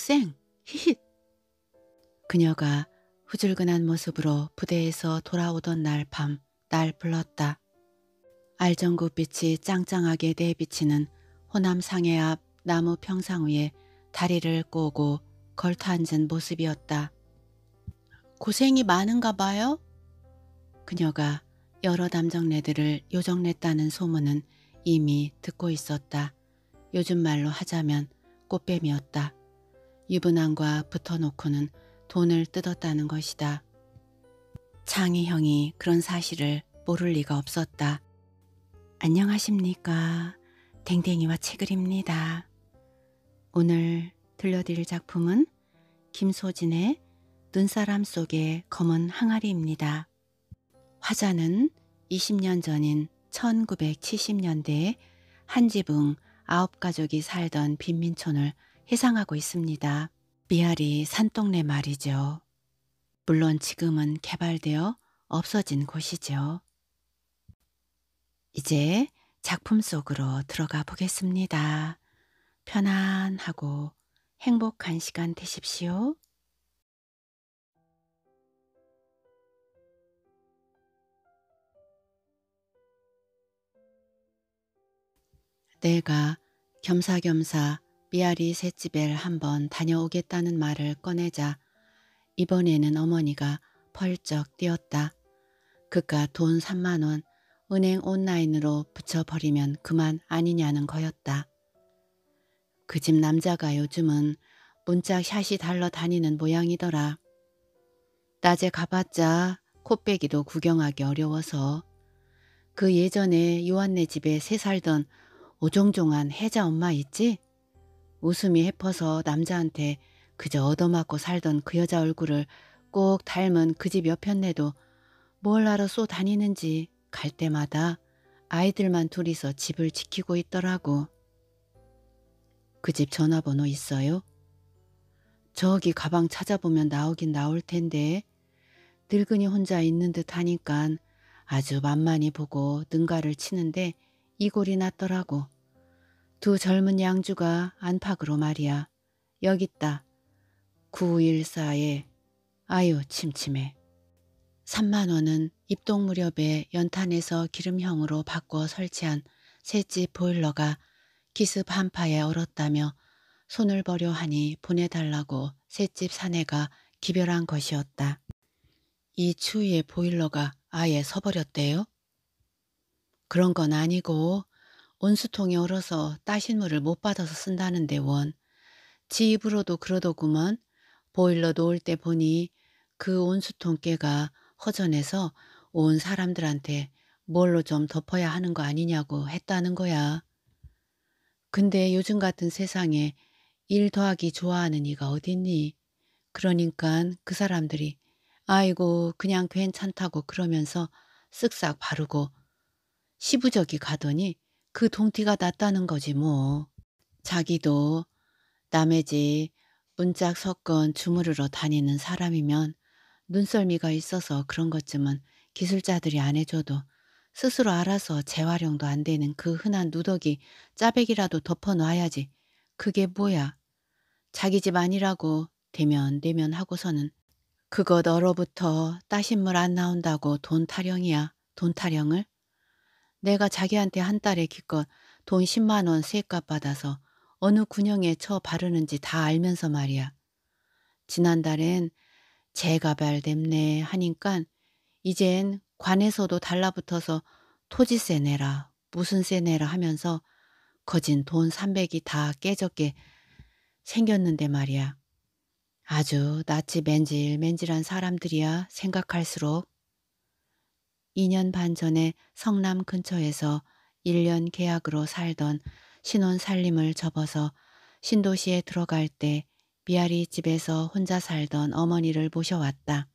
학생, 히힛. 그녀가 후줄근한 모습으로 부대에서 돌아오던 날 밤 날 불렀다. 알전구빛이 짱짱하게 내비치는 호남 상해 앞 나무 평상 위에 다리를 꼬고 걸터앉은 모습이었다. 고생이 많은가 봐요? 그녀가 여러 담정네들을 요정냈다는 소문은 이미 듣고 있었다. 요즘 말로 하자면 꽃뱀이었다. 유부남과 붙어놓고는 돈을 뜯었다는 것이다. 장희 형이 그런 사실을 모를 리가 없었다. 안녕하십니까. 댕댕이와 책을입니다. 오늘 들려드릴 작품은 김소진의 눈사람 속의 검은 항아리입니다. 화자는 20년 전인 1970년대에 한 지붕 아홉 가족이 살던 빈민촌을 회상하고 있습니다. 미아리 산동네 말이죠. 물론 지금은 개발되어 없어진 곳이죠. 이제 작품 속으로 들어가 보겠습니다. 편안하고 행복한 시간 되십시오. 내가 겸사겸사 미아리 새집에 한번 다녀오겠다는 말을 꺼내자 이번에는 어머니가 펄쩍 뛰었다. 그가 돈 3만원 은행 온라인으로 붙여버리면 그만 아니냐는 거였다. 그 집 남자가 요즘은 문짝 샷이 달러 다니는 모양이더라. 낮에 가봤자 코빼기도 구경하기 어려워서 그 예전에 요한네 집에 세 살던 오종종한 혜자 엄마 있지? 웃음이 헤퍼서 남자한테 그저 얻어맞고 살던 그 여자 얼굴을 꼭 닮은 그 집옆편내도뭘 알아 쏘 다니는지 갈 때마다 아이들만 둘이서 집을 지키고 있더라고. 그 집 전화번호 있어요? 저기 가방 찾아보면 나오긴 나올 텐데 늙은이 혼자 있는 듯하니깐 아주 만만히 보고 능가를 치는데 이골이 났더라고. 두 젊은 양주가 안팎으로 말이야. 여깄다 914에 아유 침침해. 3만 원은 입동 무렵에 연탄에서 기름형으로 바꿔 설치한 새집 보일러가 기습 한파에 얼었다며 손을 버려 하니 보내달라고 새집 사내가 기별한 것이었다. 이 추위에 보일러가 아예 서버렸대요? 그런 건 아니고 온수통이 얼어서 따신물을 못 받아서 쓴다는데 원. 지 입으로도 그러더구먼. 보일러 놓을 때 보니 그 온수통 깨가 허전해서 온 사람들한테 뭘로 좀 덮어야 하는 거 아니냐고 했다는 거야. 근데 요즘 같은 세상에 일 더하기 좋아하는 이가 어딨니? 그러니까 그 사람들이 아이고 그냥 괜찮다고 그러면서 쓱싹 바르고 시부적이 가더니 그 동티가 났다는 거지 뭐. 자기도 남의 집 문짝 섞은 주무르러 다니는 사람이면 눈썰미가 있어서 그런 것쯤은 기술자들이 안 해줘도 스스로 알아서 재활용도 안 되는 그 흔한 누더기 짜배기라도 덮어놔야지. 그게 뭐야. 자기 집 아니라고 대면 대면 하고서는 그거 너로부터 따신 물 안 나온다고 돈 타령이야. 돈 타령을 내가 자기한테 한 달에 기껏 돈 10만 원세값 받아서 어느 군형에 처 바르는지 다 알면서 말이야. 지난달엔 재가발 됨네 하니깐 이젠 관에서도 달라붙어서 토지세 내라 무슨 세 내라 하면서 거진 돈 300이 다 깨졌게 생겼는데 말이야. 아주 낯이 맨질맨질한 사람들이야 생각할수록 2년 반 전에 성남 근처에서 1년 계약으로 살던 신혼 살림을 접어서 신도시에 들어갈 때 미아리 집에서 혼자 살던 어머니를 모셔왔다.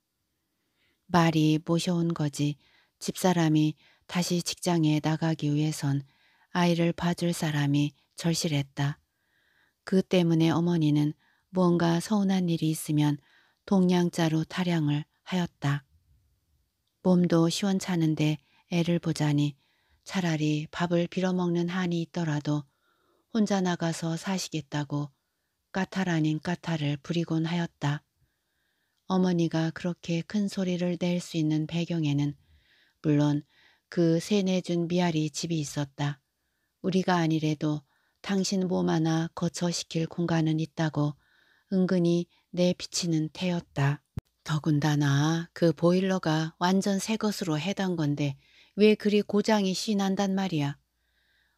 말이 모셔온 거지 집사람이 다시 직장에 나가기 위해선 아이를 봐줄 사람이 절실했다. 그 때문에 어머니는 무언가 서운한 일이 있으면 동냥자로 타령을 하였다. 몸도 시원찮은데 애를 보자니 차라리 밥을 빌어먹는 한이 있더라도 혼자 나가서 사시겠다고 까탈 아닌 까탈을 부리곤 하였다. 어머니가 그렇게 큰 소리를 낼 수 있는 배경에는 물론 그세뇌준 미아리 집이 있었다. 우리가 아니래도 당신 몸 하나 거처시킬 공간은 있다고 은근히 내비치는 태였다. 더군다나 그 보일러가 완전 새 것으로 해단 건데 왜 그리 고장이 신한단 말이야.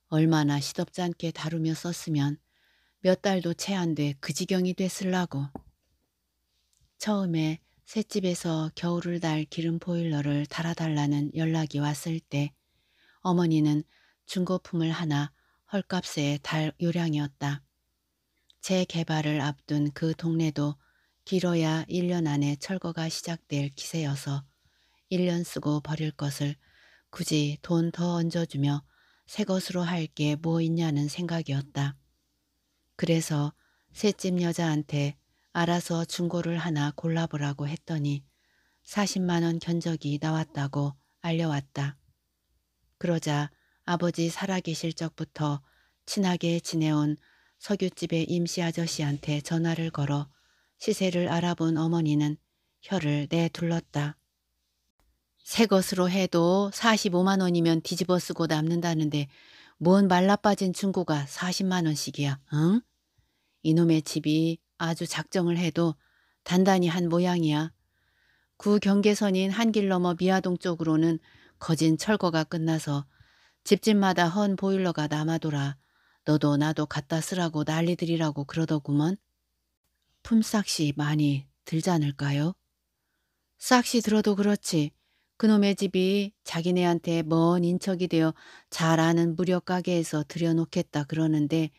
얼마나 시덥지 않게 다루며 썼으면 몇 달도 채 안 돼 그 지경이 됐을라고. 처음에 새집에서 겨울을 달 기름 보일러를 달아달라는 연락이 왔을 때 어머니는 중고품을 하나 헐값에 달 요량이었다. 재개발을 앞둔 그 동네도 길어야 1년 안에 철거가 시작될 기세여서 1년 쓰고 버릴 것을 굳이 돈 더 얹어주며 새 것으로 할 게 뭐 있냐는 생각이었다. 그래서 새집 여자한테 알아서 중고를 하나 골라보라고 했더니 40만원 견적이 나왔다고 알려왔다. 그러자 아버지 살아계실 적부터 친하게 지내온 석유집의 임시 아저씨한테 전화를 걸어 시세를 알아본 어머니는 혀를 내둘렀다. 새 것으로 해도 45만 원이면 뒤집어 쓰고 남는다는데 뭔 말라빠진 중고가 40만 원씩이야, 응? 이놈의 집이 아주 작정을 해도 단단히 한 모양이야. 구 경계선인 한길 넘어 미아동 쪽으로는 거진 철거가 끝나서 집집마다 헌 보일러가 남아돌아 너도 나도 갖다 쓰라고 난리들이라고 그러더구먼. 품싹이 많이 들지 않을까요? 싹시 들어도 그렇지 그놈의 집이 자기네한테 먼 인척이 되어 잘 아는 무력 가게에서 들여놓겠다 그러는데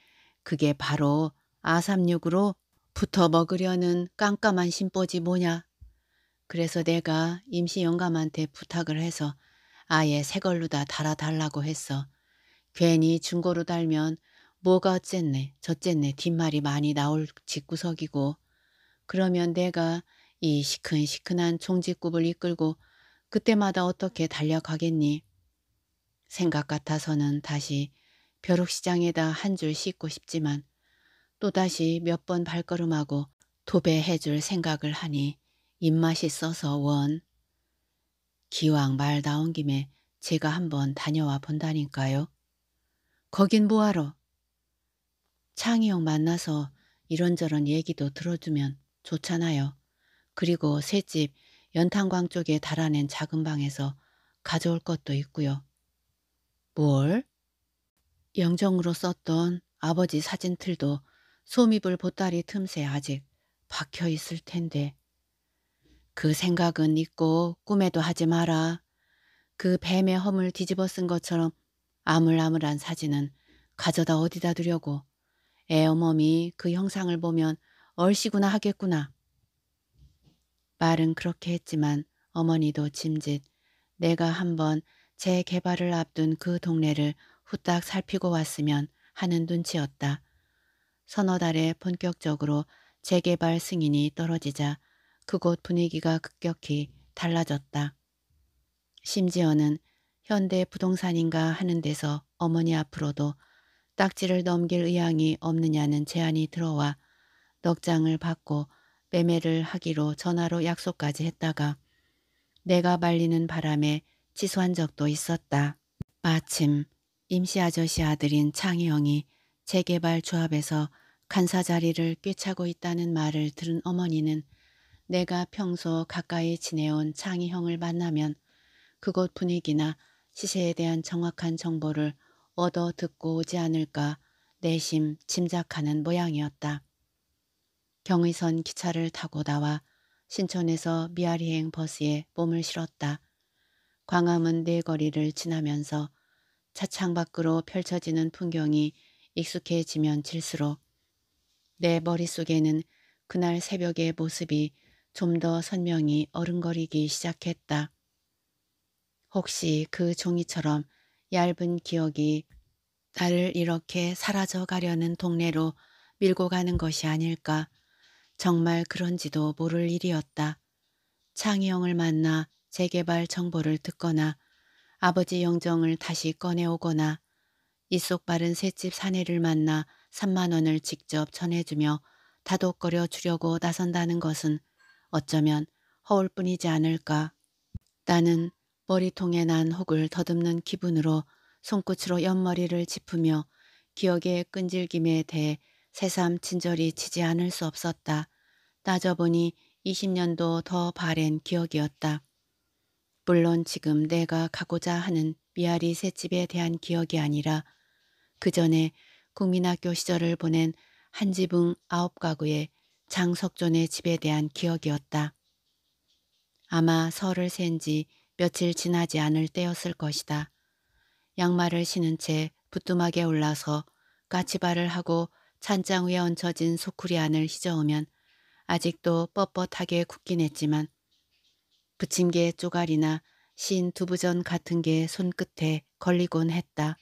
그게 바로 아삼육으로 붙어 먹으려는 깜깜한 심보지 뭐냐. 그래서 내가 임시 영감한테 부탁을 해서 아예 새 걸로 다 달아달라고 했어. 괜히 중고로 달면 뭐가 어쨌네 저쨌네 뒷말이 많이 나올 직구석이고 그러면 내가 이 시큰시큰한 총지굽을 이끌고 그때마다 어떻게 달려가겠니? 생각 같아서는 다시 벼룩시장에다 한 줄 씻고 싶지만 또다시 몇 번 발걸음하고 도배해줄 생각을 하니 입맛이 써서 원. 기왕 말 나온 김에 제가 한번 다녀와 본다니까요. 거긴 뭐하러 창이형 만나서 이런저런 얘기도 들어주면 좋잖아요. 그리고 새집 연탄광 쪽에 달아낸 작은 방에서 가져올 것도 있고요. 뭘? 영정으로 썼던 아버지 사진틀도 소미불 보따리 틈새 아직 박혀 있을 텐데. 그 생각은 있고 꿈에도 하지 마라. 그 뱀의 허물 뒤집어 쓴 것처럼 아물아물한 사진은 가져다 어디다 두려고 애어멈이 그 형상을 보면 얼씨구나 하겠구나. 말은 그렇게 했지만 어머니도 짐짓 내가 한번 제 개발을 앞둔 그 동네를 후딱 살피고 왔으면 하는 눈치였다. 서너 달에 본격적으로 재개발 승인이 떨어지자 그곳 분위기가 급격히 달라졌다. 심지어는 현대 부동산인가 하는 데서 어머니 앞으로도 딱지를 넘길 의향이 없느냐는 제안이 들어와 넉장을 받고 매매를 하기로 전화로 약속까지 했다가 내가 말리는 바람에 취소한 적도 있었다. 마침 임시 아저씨 아들인 창희형이 재개발 조합에서 간사 자리를 꿰차고 있다는 말을 들은 어머니는 내가 평소 가까이 지내온 창희형을 만나면 그곳 분위기나 시세에 대한 정확한 정보를 얻어 듣고 오지 않을까 내심 짐작하는 모양이었다. 경의선 기차를 타고 나와 신촌에서 미아리행 버스에 몸을 실었다. 광화문 네거리를 지나면서 차창 밖으로 펼쳐지는 풍경이 익숙해지면 질수록 내 머릿속에는 그날 새벽의 모습이 좀 더 선명히 어른거리기 시작했다. 혹시 그 종이처럼 얇은 기억이 나를 이렇게 사라져 가려는 동네로 밀고 가는 것이 아닐까. 정말 그런지도 모를 일이었다. 창희형을 만나 재개발 정보를 듣거나 아버지 영정을 다시 꺼내오거나 이속 바른 새집 사내를 만나 3만 원을 직접 전해주며 다독거려 주려고 나선다는 것은 어쩌면 허울 뿐이지 않을까. 나는 머리통에 난 혹을 더듬는 기분으로 손끝으로 옆머리를 짚으며 기억의 끈질김에 대해 새삼 친절히 치지 않을 수 없었다. 따져보니 20년도 더 바랜 기억이었다. 물론 지금 내가 가고자 하는 미아리 새집에 대한 기억이 아니라 그 전에 국민학교 시절을 보낸 한지붕 아홉 가구의 장석존의 집에 대한 기억이었다. 아마 설을 센지 며칠 지나지 않을 때였을 것이다. 양말을 신은 채 부뚜막에 올라서 까치발을 하고 찬장 위에 얹혀진 소쿠리 안을 휘저으면 아직도 뻣뻣하게 굳긴 했지만 부침개 쪼가리나 신 두부전 같은 게 손끝에 걸리곤 했다.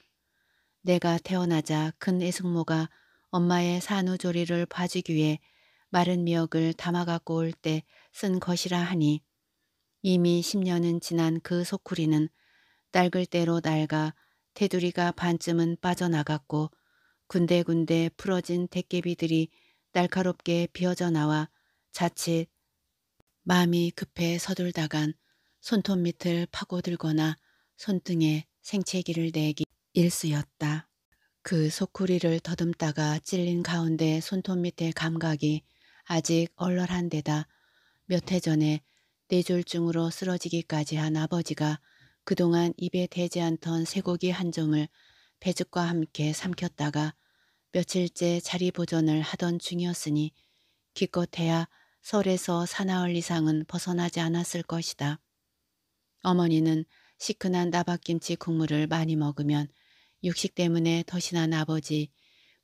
내가 태어나자 큰애승모가 엄마의 산후조리를 봐주기 위해 마른 미역을 담아갖고 올 때 쓴 것이라 하니 이미 10년은 지난 그 소쿠리는 낡을 대로 낡아 테두리가 반쯤은 빠져나갔고 군데군데 풀어진 대깨비들이 날카롭게 비어져 나와 자칫 마음이 급해 서둘다간 손톱 밑을 파고들거나 손등에 생채기를 내기 일쑤였다. 그 소쿠리를 더듬다가 찔린 가운데 손톱 밑의 감각이 아직 얼얼한 데다 몇 해 전에 뇌졸중으로 쓰러지기까지 한 아버지가 그동안 입에 대지 않던 쇠고기 한 점을 배즙과 함께 삼켰다가 며칠째 자리 보존을 하던 중이었으니 기껏해야 설에서 사나흘 이상은 벗어나지 않았을 것이다. 어머니는 시큰한 나박김치 국물을 많이 먹으면 육식 때문에 더신한 아버지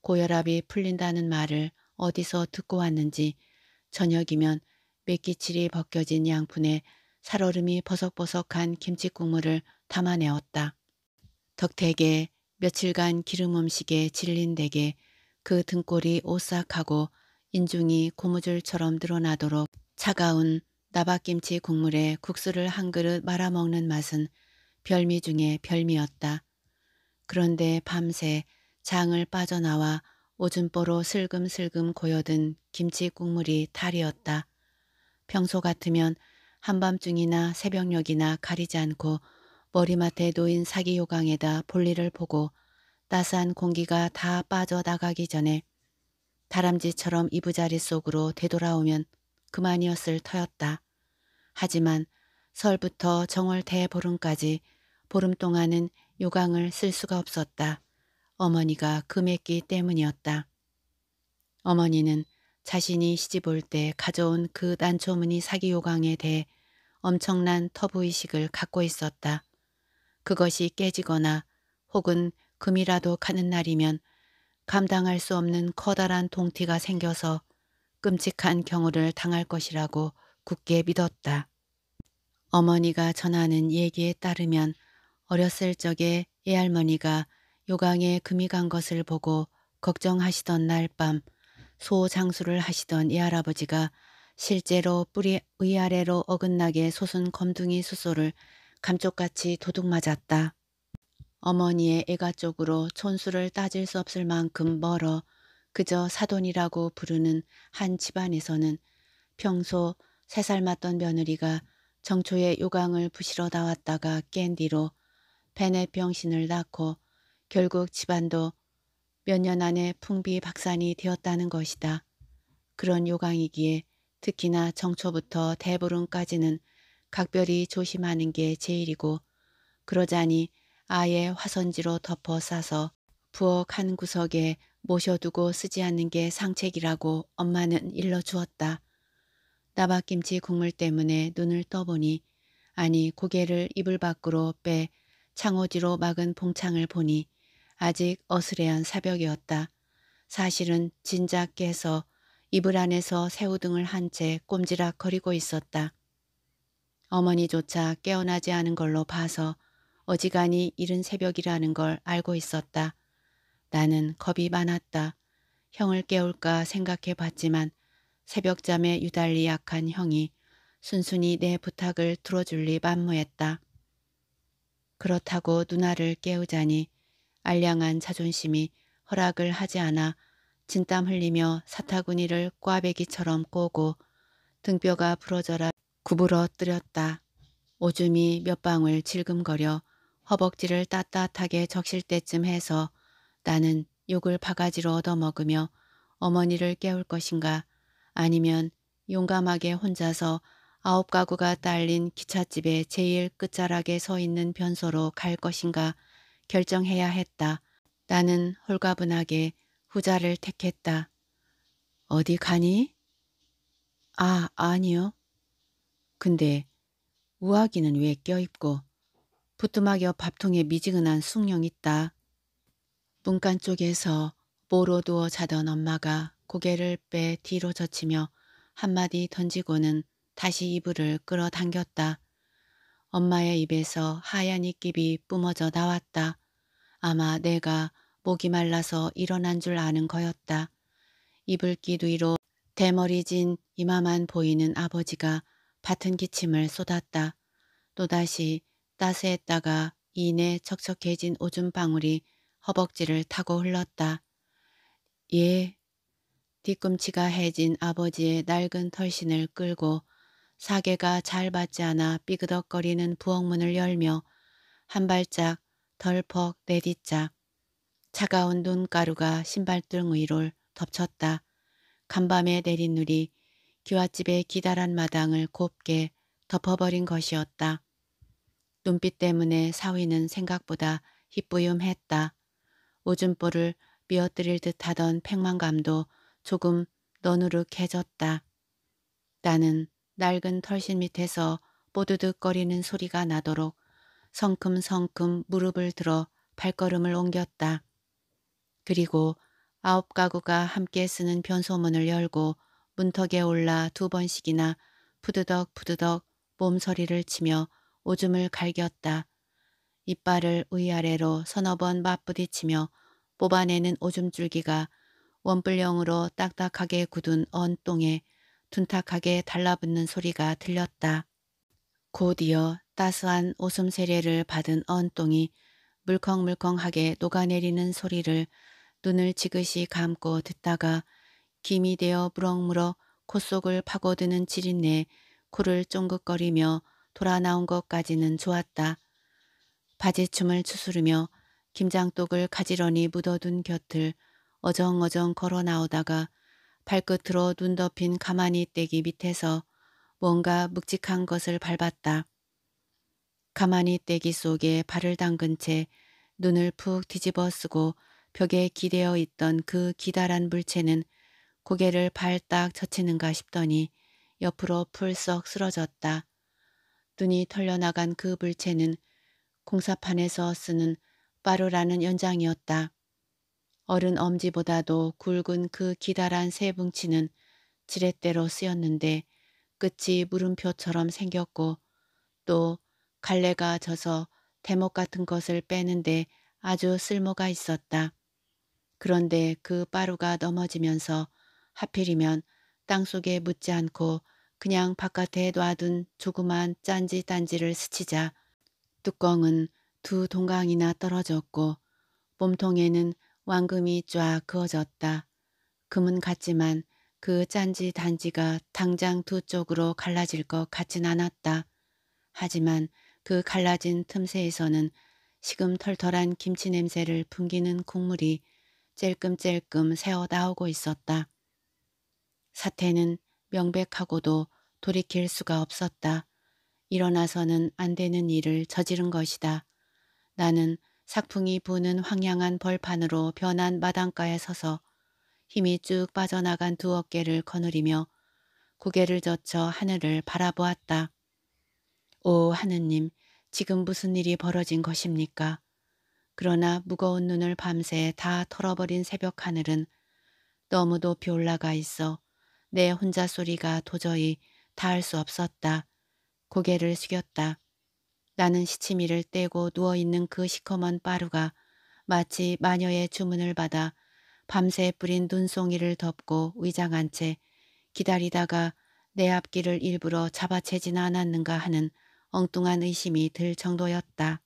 고혈압이 풀린다는 말을 어디서 듣고 왔는지 저녁이면 맥기칠이 벗겨진 양푼에 살얼음이 버석버석한 김치 국물을 담아내었다. 덕택에 며칠간 기름 음식에 질린 대게 그 등골이 오싹하고 인중이 고무줄처럼 드러나도록 차가운 나박김치 국물에 국수를 한 그릇 말아먹는 맛은 별미 중에 별미였다. 그런데 밤새 장을 빠져나와 오줌보로 슬금슬금 고여든 김치 국물이 탈이었다. 평소 같으면 한밤중이나 새벽녘이나 가리지 않고 머리맡에 놓인 사기요강에다 볼일을 보고 따스한 공기가 다 빠져나가기 전에 다람쥐처럼 이부자리 속으로 되돌아오면 그만이었을 터였다. 하지만 설부터 정월 대보름까지 보름 동안은 요강을 쓸 수가 없었다. 어머니가 금했기 때문이었다. 어머니는 자신이 시집 올때 가져온 그 난초무늬 사기 요강에 대해 엄청난 터부의식을 갖고 있었다. 그것이 깨지거나 혹은 금이라도 가는 날이면 감당할 수 없는 커다란 동티가 생겨서 끔찍한 경우를 당할 것이라고 굳게 믿었다. 어머니가 전하는 얘기에 따르면 어렸을 적에 애할머니가 요강에 금이 간 것을 보고 걱정하시던 날밤 소 장수를 하시던 이 할아버지가 실제로 뿌리 위아래로 어긋나게 솟은 검둥이 수소를 감쪽같이 도둑 맞았다. 어머니의 애가 쪽으로 촌수를 따질 수 없을 만큼 멀어 그저 사돈이라고 부르는 한 집안에서는 평소 세살 맞던 며느리가 정초의 요강을 부시러 나왔다가 깬 뒤로 배내 병신을 낳고 결국 집안도 몇년 안에 풍비 박산이 되었다는 것이다. 그런 요강이기에 특히나 정초부터 대보름까지는 각별히 조심하는 게 제일이고 그러자니 아예 화선지로 덮어 싸서 부엌 한 구석에 모셔두고 쓰지 않는 게 상책이라고 엄마는 일러주었다. 나박김치 국물 때문에 눈을 떠보니 아니 고개를 이불 밖으로 빼 창호지로 막은 봉창을 보니 아직 어스레한 사벽이었다 사실은 진작 깨서 이불 안에서 새우등을 한 채 꼼지락거리고 있었다. 어머니조차 깨어나지 않은 걸로 봐서 어지간히 이른 새벽이라는 걸 알고 있었다. 나는 겁이 많았다. 형을 깨울까 생각해 봤지만 새벽잠에 유달리 약한 형이 순순히 내 부탁을 들어줄 리 만무했다. 그렇다고 누나를 깨우자니 알량한 자존심이 허락을 하지 않아 진땀 흘리며 사타구니를 꽈배기처럼 꼬고 등뼈가 부러져라 구부러뜨렸다. 오줌이 몇 방울 질금거려 허벅지를 따뜻하게 적실 때쯤 해서 나는 욕을 바가지로 얻어먹으며 어머니를 깨울 것인가 아니면 용감하게 혼자서 아홉 가구가 딸린 기찻집의 제일 끝자락에 서 있는 변소로 갈 것인가 결정해야 했다. 나는 홀가분하게 후자를 택했다. 어디 가니? 아, 아니요. 근데 우아기는 왜 껴입고 부뚜막여 밥통에 미지근한 숭늉 있다. 문간 쪽에서 모로 누워 자던 엄마가 고개를 빼 뒤로 젖히며 한마디 던지고는 다시 이불을 끌어당겼다. 엄마의 입에서 하얀 입김이 뿜어져 나왔다. 아마 내가 목이 말라서 일어난 줄 아는 거였다. 이불길 뒤로 대머리 진 이마만 보이는 아버지가 밭은 기침을 쏟았다. 또다시 따스했다가 이내 척척해진 오줌방울이 허벅지를 타고 흘렀다. 예. 뒤꿈치가 해진 아버지의 낡은 털신을 끌고 사계가 잘 받지 않아 삐그덕거리는 부엌문을 열며 한 발짝 덜퍽 내딛자 차가운 눈가루가 신발등 위를 덮쳤다. 간밤에 내린 눈이 기와집의 기다란 마당을 곱게 덮어버린 것이었다. 눈빛 때문에 사위는 생각보다 희뿌염했다. 오줌볼을 미어뜨릴 듯하던 팽만감도 조금 너누룩해졌다. 나는 낡은 털신 밑에서 뽀드득거리는 소리가 나도록 성큼성큼 무릎을 들어 발걸음을 옮겼다. 그리고 아홉 가구가 함께 쓰는 변소문을 열고 문턱에 올라 두 번씩이나 푸드덕푸드덕 몸서리를 치며 오줌을 갈겼다. 이빨을 위아래로 서너 번 맞부딪히며 뽑아내는 오줌줄기가 원뿔형으로 딱딱하게 굳은 언 똥에 둔탁하게 달라붙는 소리가 들렸다. 곧이어 따스한 웃음 세례를 받은 언똥이 물컹물컹하게 녹아내리는 소리를 눈을 지그시 감고 듣다가 김이 되어 무럭무럭 콧속을 파고드는 지린내 코를 쫑긋거리며 돌아 나온 것까지는 좋았다. 바지춤을 추스르며 김장독을 가지런히 묻어둔 곁을 어정어정 걸어 나오다가 발끝으로 눈 덮인 가만히 떼기 밑에서 뭔가 묵직한 것을 밟았다. 가만히 떼기 속에 발을 담근 채 눈을 푹 뒤집어 쓰고 벽에 기대어 있던 그 기다란 물체는 고개를 발 딱 젖히는가 싶더니 옆으로 풀썩 쓰러졌다. 눈이 털려나간 그 물체는 공사판에서 쓰는 빠루라는 연장이었다. 어른 엄지보다도 굵은 그 기다란 새 뭉치는 지렛대로 쓰였는데 끝이 물음표처럼 생겼고 또 갈래가 져서 대목 같은 것을 빼는데 아주 쓸모가 있었다. 그런데 그 빠루가 넘어지면서 하필이면 땅속에 묻지 않고 그냥 바깥에 놔둔 조그만 짠지단지를 스치자 뚜껑은 두 동강이나 떨어졌고 몸통에는 왕금이 쫙 그어졌다. 금은 같지만 그 짠지 단지가 당장 두 쪽으로 갈라질 것 같진 않았다. 하지만 그 갈라진 틈새에서는 시금털털한 김치 냄새를 풍기는 국물이 찔끔찔끔 새어 나오고 있었다. 사태는 명백하고도 돌이킬 수가 없었다. 일어나서는 안 되는 일을 저지른 것이다. 나는 삭풍이 부는 황량한 벌판으로 변한 마당가에 서서 힘이 쭉 빠져나간 두 어깨를 거느리며 고개를 젖혀 하늘을 바라보았다. 오 하느님 지금 무슨 일이 벌어진 것입니까? 그러나 무거운 눈을 밤새 다 털어버린 새벽 하늘은 너무 높이 올라가 있어 내 혼자 소리가 도저히 닿을 수 없었다. 고개를 숙였다. 나는 시치미를 떼고 누워있는 그 시커먼 빠루가 마치 마녀의 주문을 받아 밤새 뿌린 눈송이를 덮고 위장한채 기다리다가 내 앞길을 일부러 잡아채진 않았는가 하는 엉뚱한 의심이 들 정도였다.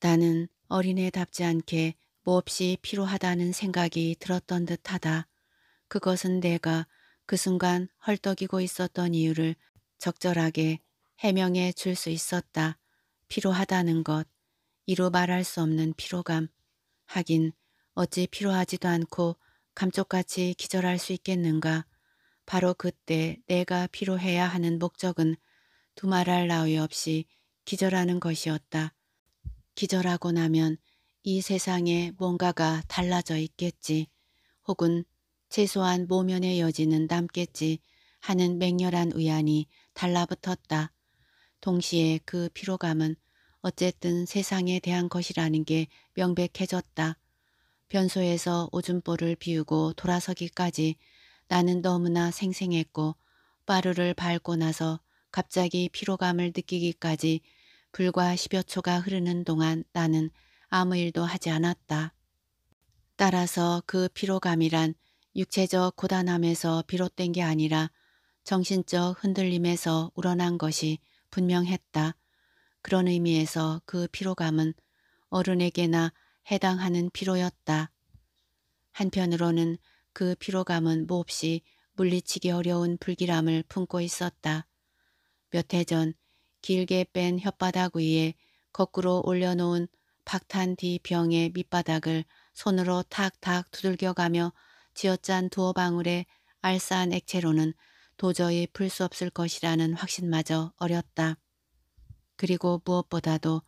나는 어린애답지 않게 몹시 뭐 피로하다는 생각이 들었던 듯하다. 그것은 내가 그 순간 헐떡이고 있었던 이유를 적절하게 해명해 줄 수 있었다. 필요하다는 것, 이루 말할 수 없는 피로감, 하긴 어찌 필요하지도 않고 감쪽같이 기절할 수 있겠는가. 바로 그때 내가 필요해야 하는 목적은 두말할 나위 없이 기절하는 것이었다. 기절하고 나면 이 세상에 뭔가가 달라져 있겠지 혹은 최소한 모면의 여지는 남겠지 하는 맹렬한 의안이 달라붙었다. 동시에 그 피로감은 어쨌든 세상에 대한 것이라는 게 명백해졌다. 변소에서 오줌볼을 비우고 돌아서기까지 나는 너무나 생생했고 빠루를 밟고 나서 갑자기 피로감을 느끼기까지 불과 십여 초가 흐르는 동안 나는 아무 일도 하지 않았다. 따라서 그 피로감이란 육체적 고단함에서 비롯된 게 아니라 정신적 흔들림에서 우러난 것이 분명했다. 그런 의미에서 그 피로감은 어른에게나 해당하는 피로였다. 한편으로는 그 피로감은 몹시 물리치기 어려운 불길함을 품고 있었다. 몇 해 전 길게 뺀 혓바닥 위에 거꾸로 올려놓은 박탄 뒤 병의 밑바닥을 손으로 탁탁 두들겨가며 지어짠 두어 방울의 알싸한 액체로는 도저히 풀 수 없을 것이라는 확신마저 어렸다. 그리고 무엇보다도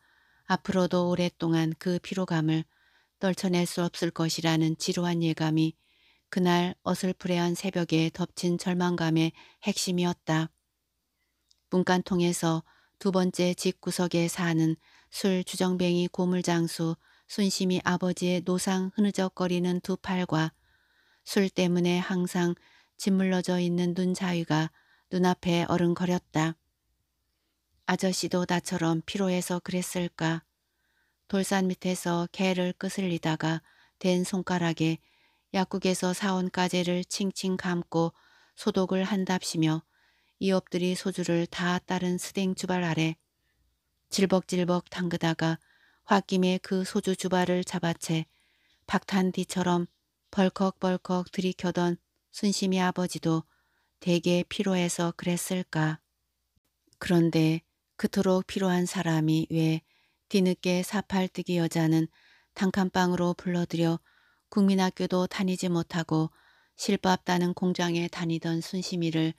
앞으로도 오랫동안 그 피로감을 떨쳐낼 수 없을 것이라는 지루한 예감이 그날 어슬프레한 새벽에 덮친 절망감의 핵심이었다. 문간통에서 두 번째 집구석에 사는 술 주정뱅이 고물장수 순심이 아버지의 노상 흐느적거리는 두 팔과 술 때문에 항상 짓물러져 있는 눈 자위가 눈앞에 어른거렸다. 아저씨도 나처럼 피로해서 그랬을까. 돌산 밑에서 개를 끄슬리다가 된 손가락에 약국에서 사온 까재를 칭칭 감고 소독을 한답시며 이업들이 소주를 다 따른 스댕 주발 아래 질벅질벅 담그다가 홧김에 그 소주 주발을 잡아채 박탄뒤처럼 벌컥벌컥 들이켜던 순심이 아버지도 대개 피로해서 그랬을까. 그런데 그토록 피로한 사람이 왜 뒤늦게 사팔뜨기 여자는 단칸방으로 불러들여 국민학교도 다니지 못하고 실밥 따는 공장에 다니던 순심이를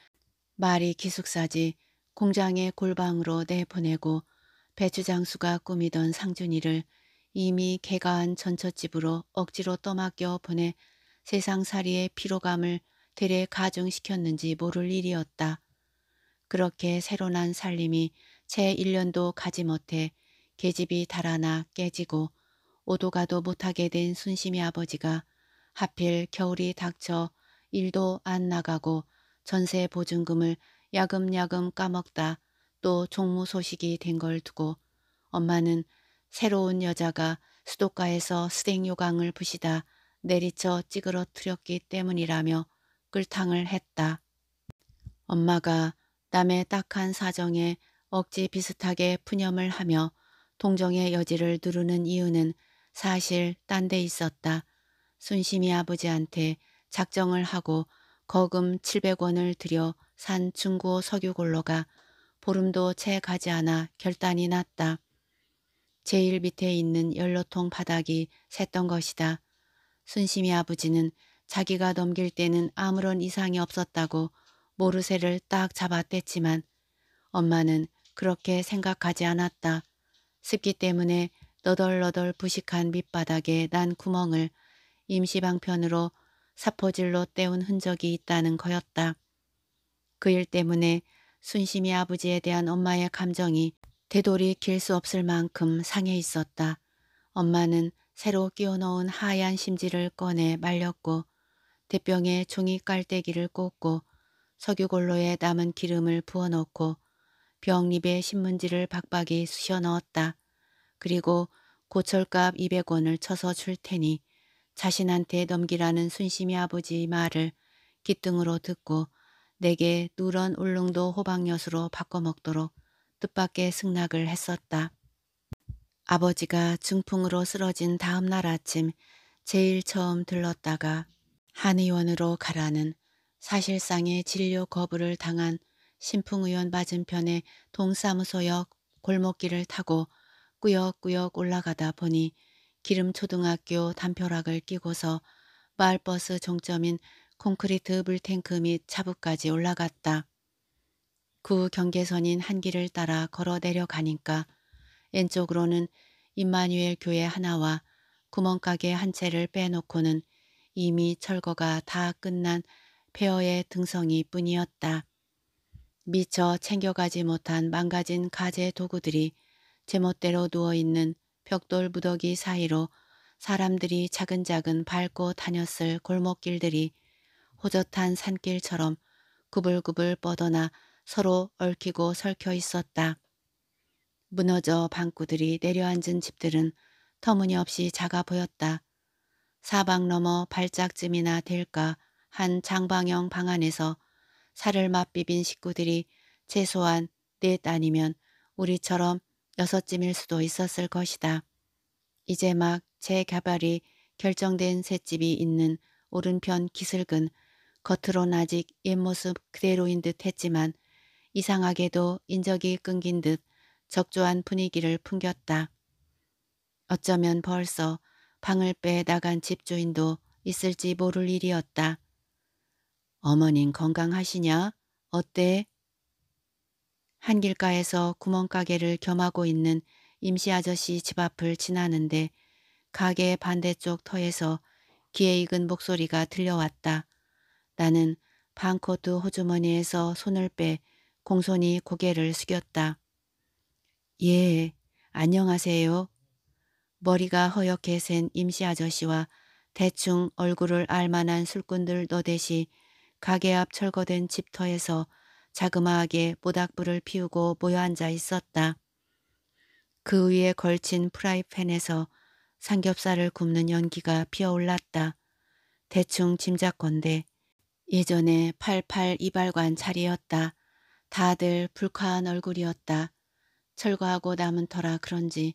말이 기숙사지 공장의 골방으로 내보내고 배추장수가 꾸미던 상준이를 이미 개가한 전처집으로 억지로 떠맡겨 보내 세상살이의 피로감을 되레 가중시켰는지 모를 일이었다. 그렇게 새로 난 살림이 채 1년도 가지 못해 계집이 달아나 깨지고 오도가도 못하게 된 순심이 아버지가 하필 겨울이 닥쳐 일도 안 나가고 전세 보증금을 야금야금 까먹다 또 종무 소식이 된 걸 두고 엄마는 새로운 여자가 수도가에서 스댕요강을 부시다 내리쳐 찌그러뜨렸기 때문이라며 끌탕을 했다. 엄마가 남의 딱한 사정에 억지 비슷하게 푸념을 하며 동정의 여지를 누르는 이유는 사실 딴 데 있었다. 순심이 아버지한테 작정을 하고 거금 700원을 들여 산 중고 석유골로가 보름도 채 가지 않아 결단이 났다. 제일 밑에 있는 연료통 바닥이 샜던 것이다. 순심이 아버지는 자기가 넘길 때는 아무런 이상이 없었다고 모르쇠를 딱 잡아댔지만 엄마는 그렇게 생각하지 않았다. 습기 때문에 너덜너덜 부식한 밑바닥에 난 구멍을 임시방편으로 사포질로 때운 흔적이 있다는 거였다. 그 일 때문에 순심이 아버지에 대한 엄마의 감정이 되돌이 길 수 없을 만큼 상해 있었다. 엄마는 새로 끼워 놓은 하얀 심지를 꺼내 말렸고 대병에 종이 깔때기를 꽂고 석유골로에 남은 기름을 부어넣고 병립에 신문지를 박박이 쑤셔 넣었다. 그리고 고철값 200원을 쳐서 줄 테니 자신한테 넘기라는 순심이 아버지 말을 기등으로 듣고 내게 누런 울릉도 호박엿으로 바꿔먹도록 뜻밖의 승낙을 했었다. 아버지가 중풍으로 쓰러진 다음 날 아침 제일 처음 들렀다가 한의원으로 가라는 사실상의 진료 거부를 당한 신풍의원 맞은편의 동사무소역 골목길을 타고 꾸역꾸역 올라가다 보니 기름초등학교 단벼락을 끼고서 마을버스 종점인 콘크리트 물탱크 및 차부까지 올라갔다. 구 경계선인 한 길을 따라 걸어 내려가니까 왼쪽으로는 임마뉴엘 교회 하나와 구멍가게 한 채를 빼놓고는 이미 철거가 다 끝난 폐허의 등성이 뿐이었다. 미처 챙겨가지 못한 망가진 가재 도구들이 제멋대로 누워있는 벽돌 무더기 사이로 사람들이 차근차근 밟고 다녔을 골목길들이 호젓한 산길처럼 구불구불 뻗어나 서로 얽히고 설켜 있었다. 무너져 방구들이 내려앉은 집들은 터무니없이 작아 보였다. 사방 넘어 발작쯤이나 될까 한 장방형 방 안에서 살을 맞비빈 식구들이 최소한 넷 아니면 우리처럼 여섯쯤일 수도 있었을 것이다. 이제 막제 개발이 결정된 새집이 있는 오른편 기슭은 겉으론 아직 옛모습 그대로인 듯 했지만 이상하게도 인적이 끊긴 듯 적조한 분위기를 풍겼다. 어쩌면 벌써 방을 빼 나간 집주인도 있을지 모를 일이었다. 어머님 건강하시냐? 어때? 한길가에서 구멍가게를 겸하고 있는 임시 아저씨 집 앞을 지나는데 가게 반대쪽 터에서 귀에 익은 목소리가 들려왔다. 나는 방코트 호주머니에서 손을 빼 공손히 고개를 숙였다. 예, 안녕하세요. 머리가 허옇게 센 임시 아저씨와 대충 얼굴을 알만한 술꾼들 너댓이 가게 앞 철거된 집터에서 자그마하게 모닥불을 피우고 모여 앉아 있었다. 그 위에 걸친 프라이팬에서 삼겹살을 굽는 연기가 피어올랐다. 대충 짐작건데 예전에 팔팔 이발관 자리였다. 다들 불쾌한 얼굴이었다. 철거하고 남은 터라 그런지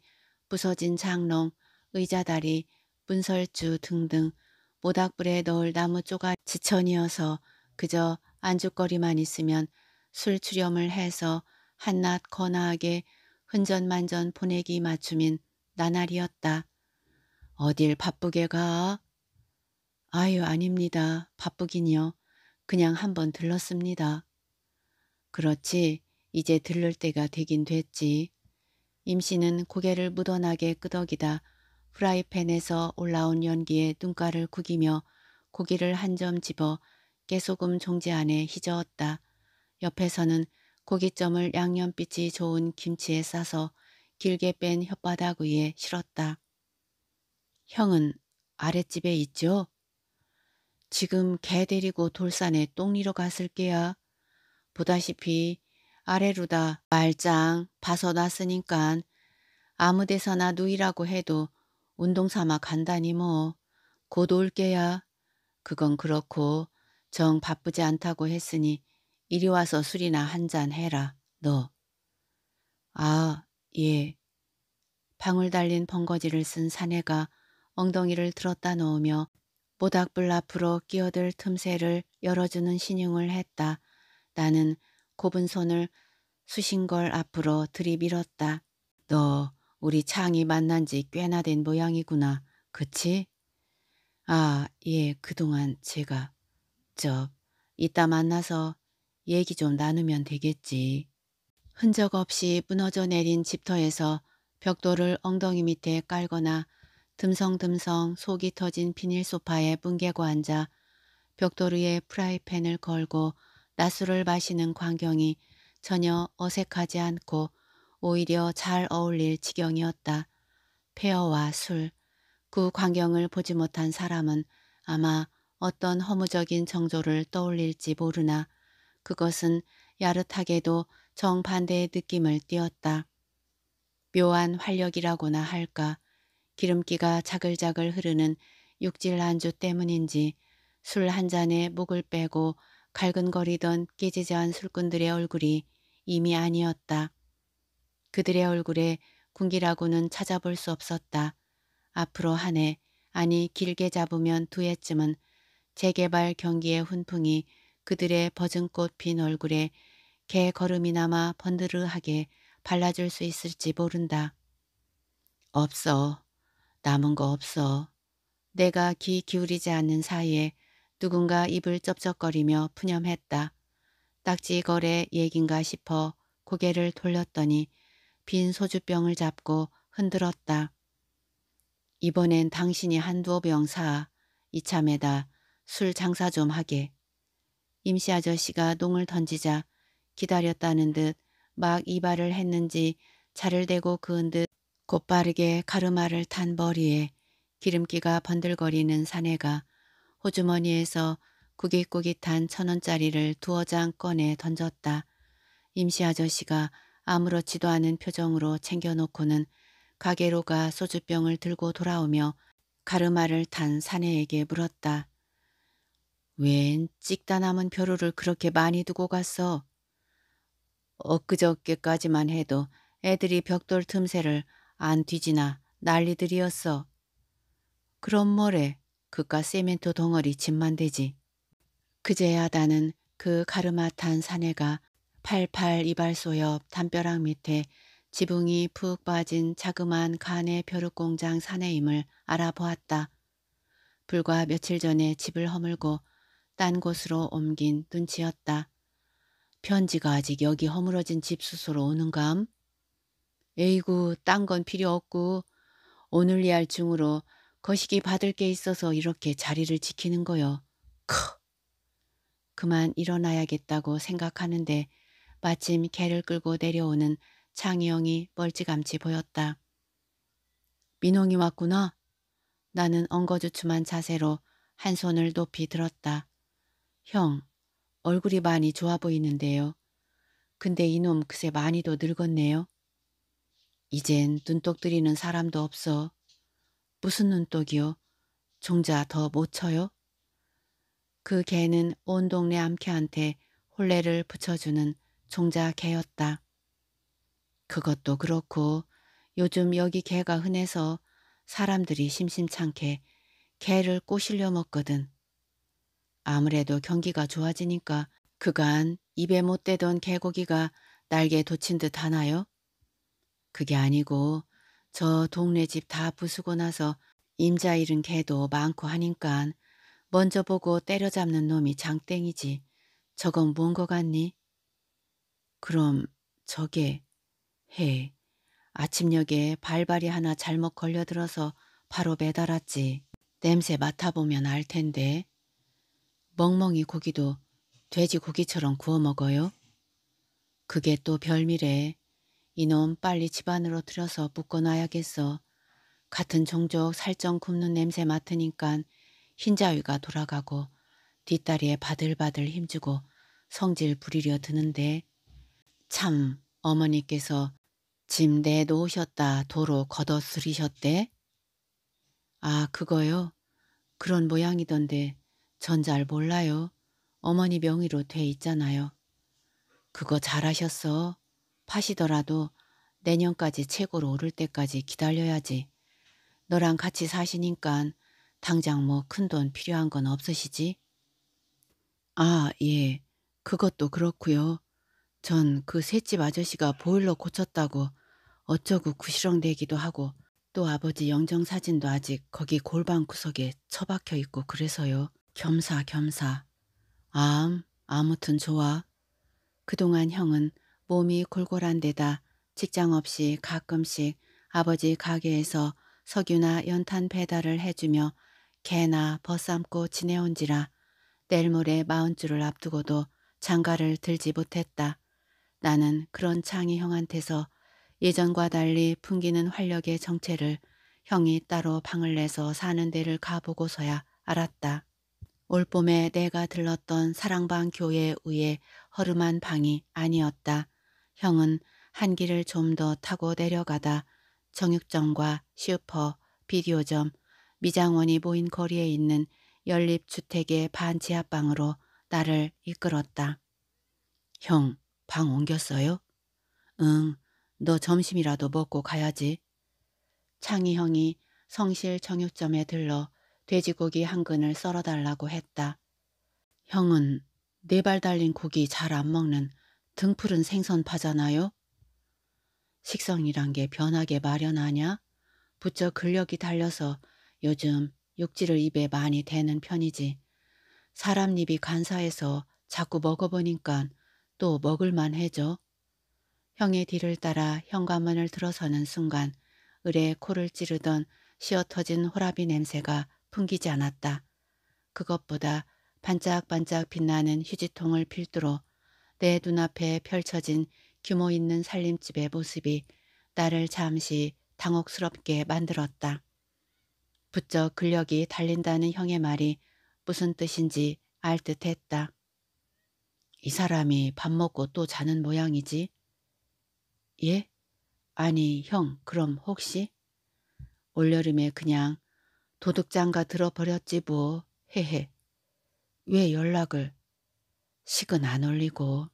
부서진 장롱, 의자다리, 문설주 등등 모닥불에 넣을 나무 쪼가 지천이어서 그저 안주거리만 있으면 술출염을 해서 한낱 거나하게 흔전만전 보내기 맞춤인 나날이었다. 어딜 바쁘게 가? 아유 아닙니다. 바쁘긴요. 그냥 한번 들렀습니다. 그렇지. 이제 들를 때가 되긴 됐지. 임씨는 고개를 무던하게 끄덕이다 프라이팬에서 올라온 연기에 눈가를 구기며 고기를 한 점 집어 깨소금 종지 안에 휘저었다 옆에서는 고깃점을 양념빛이 좋은 김치에 싸서 길게 뺀 혓바닥 위에 실었다. 형은 아랫집에 있죠? 지금 개 데리고 돌산에 똥리러 갔을 게야. 보다시피 아래로다 말짱 봐서놨으니깐 아무 데서나 누이라고 해도 운동 삼아 간다니 뭐. 곧 올게야. 그건 그렇고 정 바쁘지 않다고 했으니 이리 와서 술이나 한 잔 해라 너. 아 예. 방울 달린 벙거지를 쓴 사내가 엉덩이를 들었다 놓으며 모닥불 앞으로 끼어들 틈새를 열어주는 신용을 했다. 나는 곱은 손을 수신걸 앞으로 들이밀었다. 너 우리 창이 만난 지 꽤나 된 모양이구나. 그치? 아, 예, 그동안 제가. 저, 이따 만나서 얘기 좀 나누면 되겠지. 흔적 없이 무너져 내린 집터에서 벽돌을 엉덩이 밑에 깔거나 듬성듬성 속이 터진 비닐 소파에 뭉개고 앉아 벽돌 위에 프라이팬을 걸고 라수를 마시는 광경이 전혀 어색하지 않고 오히려 잘 어울릴 지경이었다. 폐어와 술, 그 광경을 보지 못한 사람은 아마 어떤 허무적인 정조를 떠올릴지 모르나 그것은 야릇하게도 정반대의 느낌을 띄었다. 묘한 활력이라고나 할까 기름기가 자글자글 흐르는 육질 안주 때문인지 술 한 잔에 목을 빼고 갈근거리던 깨지지한 술꾼들의 얼굴이 이미 아니었다. 그들의 얼굴에 군기라고는 찾아볼 수 없었다. 앞으로 한 해, 아니 길게 잡으면 두 해쯤은 재개발 경기의 훈풍이 그들의 버즌꽃 핀 얼굴에 개 걸음이나마 번드르하게 발라줄 수 있을지 모른다. 없어. 남은 거 없어. 내가 귀 기울이지 않는 사이에 누군가 입을 쩝쩝거리며 푸념했다. 딱지거래 얘긴가 싶어 고개를 돌렸더니 빈 소주병을 잡고 흔들었다. 이번엔 당신이 한두어 병 사. 이참에다 술 장사 좀 하게. 임시 아저씨가 농을 던지자 기다렸다는 듯 막 이발을 했는지 자를 대고 그은 듯곧바르게 가르마를 탄 머리에 기름기가 번들거리는 사내가 호주머니에서 구깃구깃한 천원짜리를 두어 장 꺼내 던졌다. 임시 아저씨가 아무렇지도 않은 표정으로 챙겨놓고는 가게로 가 소주병을 들고 돌아오며 가르마를 탄 사내에게 물었다. 웬 찍다 남은 벼루를 그렇게 많이 두고 갔어? 엊그저께까지만 해도 애들이 벽돌 틈새를 안 뒤지나 난리들이었어. 그럼 뭐래? 그깟 세멘트 덩어리 집만 되지. 그제야 나는 그 가르마탄 사내가 팔팔 이발소 옆 담벼락 밑에 지붕이 푹 빠진 자그만 간의 벼룩공장 사내임을 알아보았다. 불과 며칠 전에 집을 허물고 딴 곳으로 옮긴 눈치였다. 편지가 아직 여기 허물어진 집 수소로 오는감? 에이구 딴 건 필요 없고 오늘 이할중으로 거시기 받을 게 있어서 이렇게 자리를 지키는 거요. 크. 그만 일어나야겠다고 생각하는데 마침 개를 끌고 내려오는 창희형이 멀찌감치 보였다. 민홍이 왔구나. 나는 엉거주춤한 자세로 한 손을 높이 들었다. 형, 얼굴이 많이 좋아 보이는데요. 근데 이놈 그새 많이도 늙었네요. 이젠 눈독 들이는 사람도 없어. 무슨 눈독이요? 종자 더 못 쳐요? 그 개는 온 동네 암캐한테 혼례를 붙여주는 종자 개였다. 그것도 그렇고 요즘 여기 개가 흔해서 사람들이 심심찮게 개를 꼬실려 먹거든. 아무래도 경기가 좋아지니까 그간 입에 못 대던 개고기가 날개 돋친 듯 하나요? 그게 아니고 저 동네 집 다 부수고 나서 임자 잃은 개도 많고 하니깐 먼저 보고 때려잡는 놈이 장땡이지. 저건 뭔 거 같니? 그럼 저게 해. 아침녘에 발발이 하나 잘못 걸려들어서 바로 매달았지. 냄새 맡아보면 알 텐데. 멍멍이 고기도 돼지 고기처럼 구워 먹어요? 그게 또 별미래. 이놈 빨리 집안으로 들여서 묶어놔야겠어. 같은 종족 살점 굽는 냄새 맡으니깐 흰자위가 돌아가고 뒷다리에 바들바들 힘주고 성질 부리려 드는데 참 어머니께서 짐 내놓으셨다 도로 걷어쓰리셨대? 아 그거요? 그런 모양이던데 전 잘 몰라요. 어머니 명의로 돼 있잖아요. 그거 잘하셨어. 파시더라도 내년까지 최고로 오를 때까지 기다려야지. 너랑 같이 사시니깐 당장 뭐 큰 돈 필요한 건 없으시지? 아, 예. 그것도 그렇고요. 전 그 셋집 아저씨가 보일러 고쳤다고 어쩌고 구시렁대기도 하고 또 아버지 영정사진도 아직 거기 골방 구석에 처박혀 있고 그래서요. 겸사 겸사. 암, 아무튼 좋아. 그동안 형은 몸이 골골한 데다 직장 없이 가끔씩 아버지 가게에서 석유나 연탄 배달을 해주며 개나 벗삼고 지내온지라 내일 모레 마흔줄을 앞두고도 장가를 들지 못했다. 나는 그런 창희 형한테서 예전과 달리 풍기는 활력의 정체를 형이 따로 방을 내서 사는 데를 가보고서야 알았다. 올봄에 내가 들렀던 사랑방 교회에 의해 허름한 방이 아니었다. 형은 한 길을 좀 더 타고 내려가다 정육점과 슈퍼, 비디오점, 미장원이 모인 거리에 있는 연립주택의 반 지하방으로 나를 이끌었다. 형, 방 옮겼어요? 응, 너 점심이라도 먹고 가야지. 창희 형이 성실 정육점에 들러 돼지고기 한 근을 썰어달라고 했다. 형은 네 발 달린 고기 잘 안 먹는 등푸른 생선 파잖아요. 식성이란 게 변하게 마련하냐? 부쩍 근력이 달려서 요즘 육지를 입에 많이 대는 편이지. 사람 입이 간사해서 자꾸 먹어보니까 또 먹을만 해져. 형의 뒤를 따라 현관문을 들어서는 순간 을의 코를 찌르던 시어터진 호라비 냄새가 풍기지 않았다. 그것보다 반짝반짝 빛나는 휴지통을 필두로 내 눈앞에 펼쳐진 규모 있는 살림집의 모습이 나를 잠시 당혹스럽게 만들었다. 부쩍 근력이 달린다는 형의 말이 무슨 뜻인지 알 듯했다. 이 사람이 밥 먹고 또 자는 모양이지? 예? 아니 형 그럼 혹시? 올여름에 그냥 도둑장가 들어버렸지 뭐 헤헤. 왜 연락을? 식은 안 올리고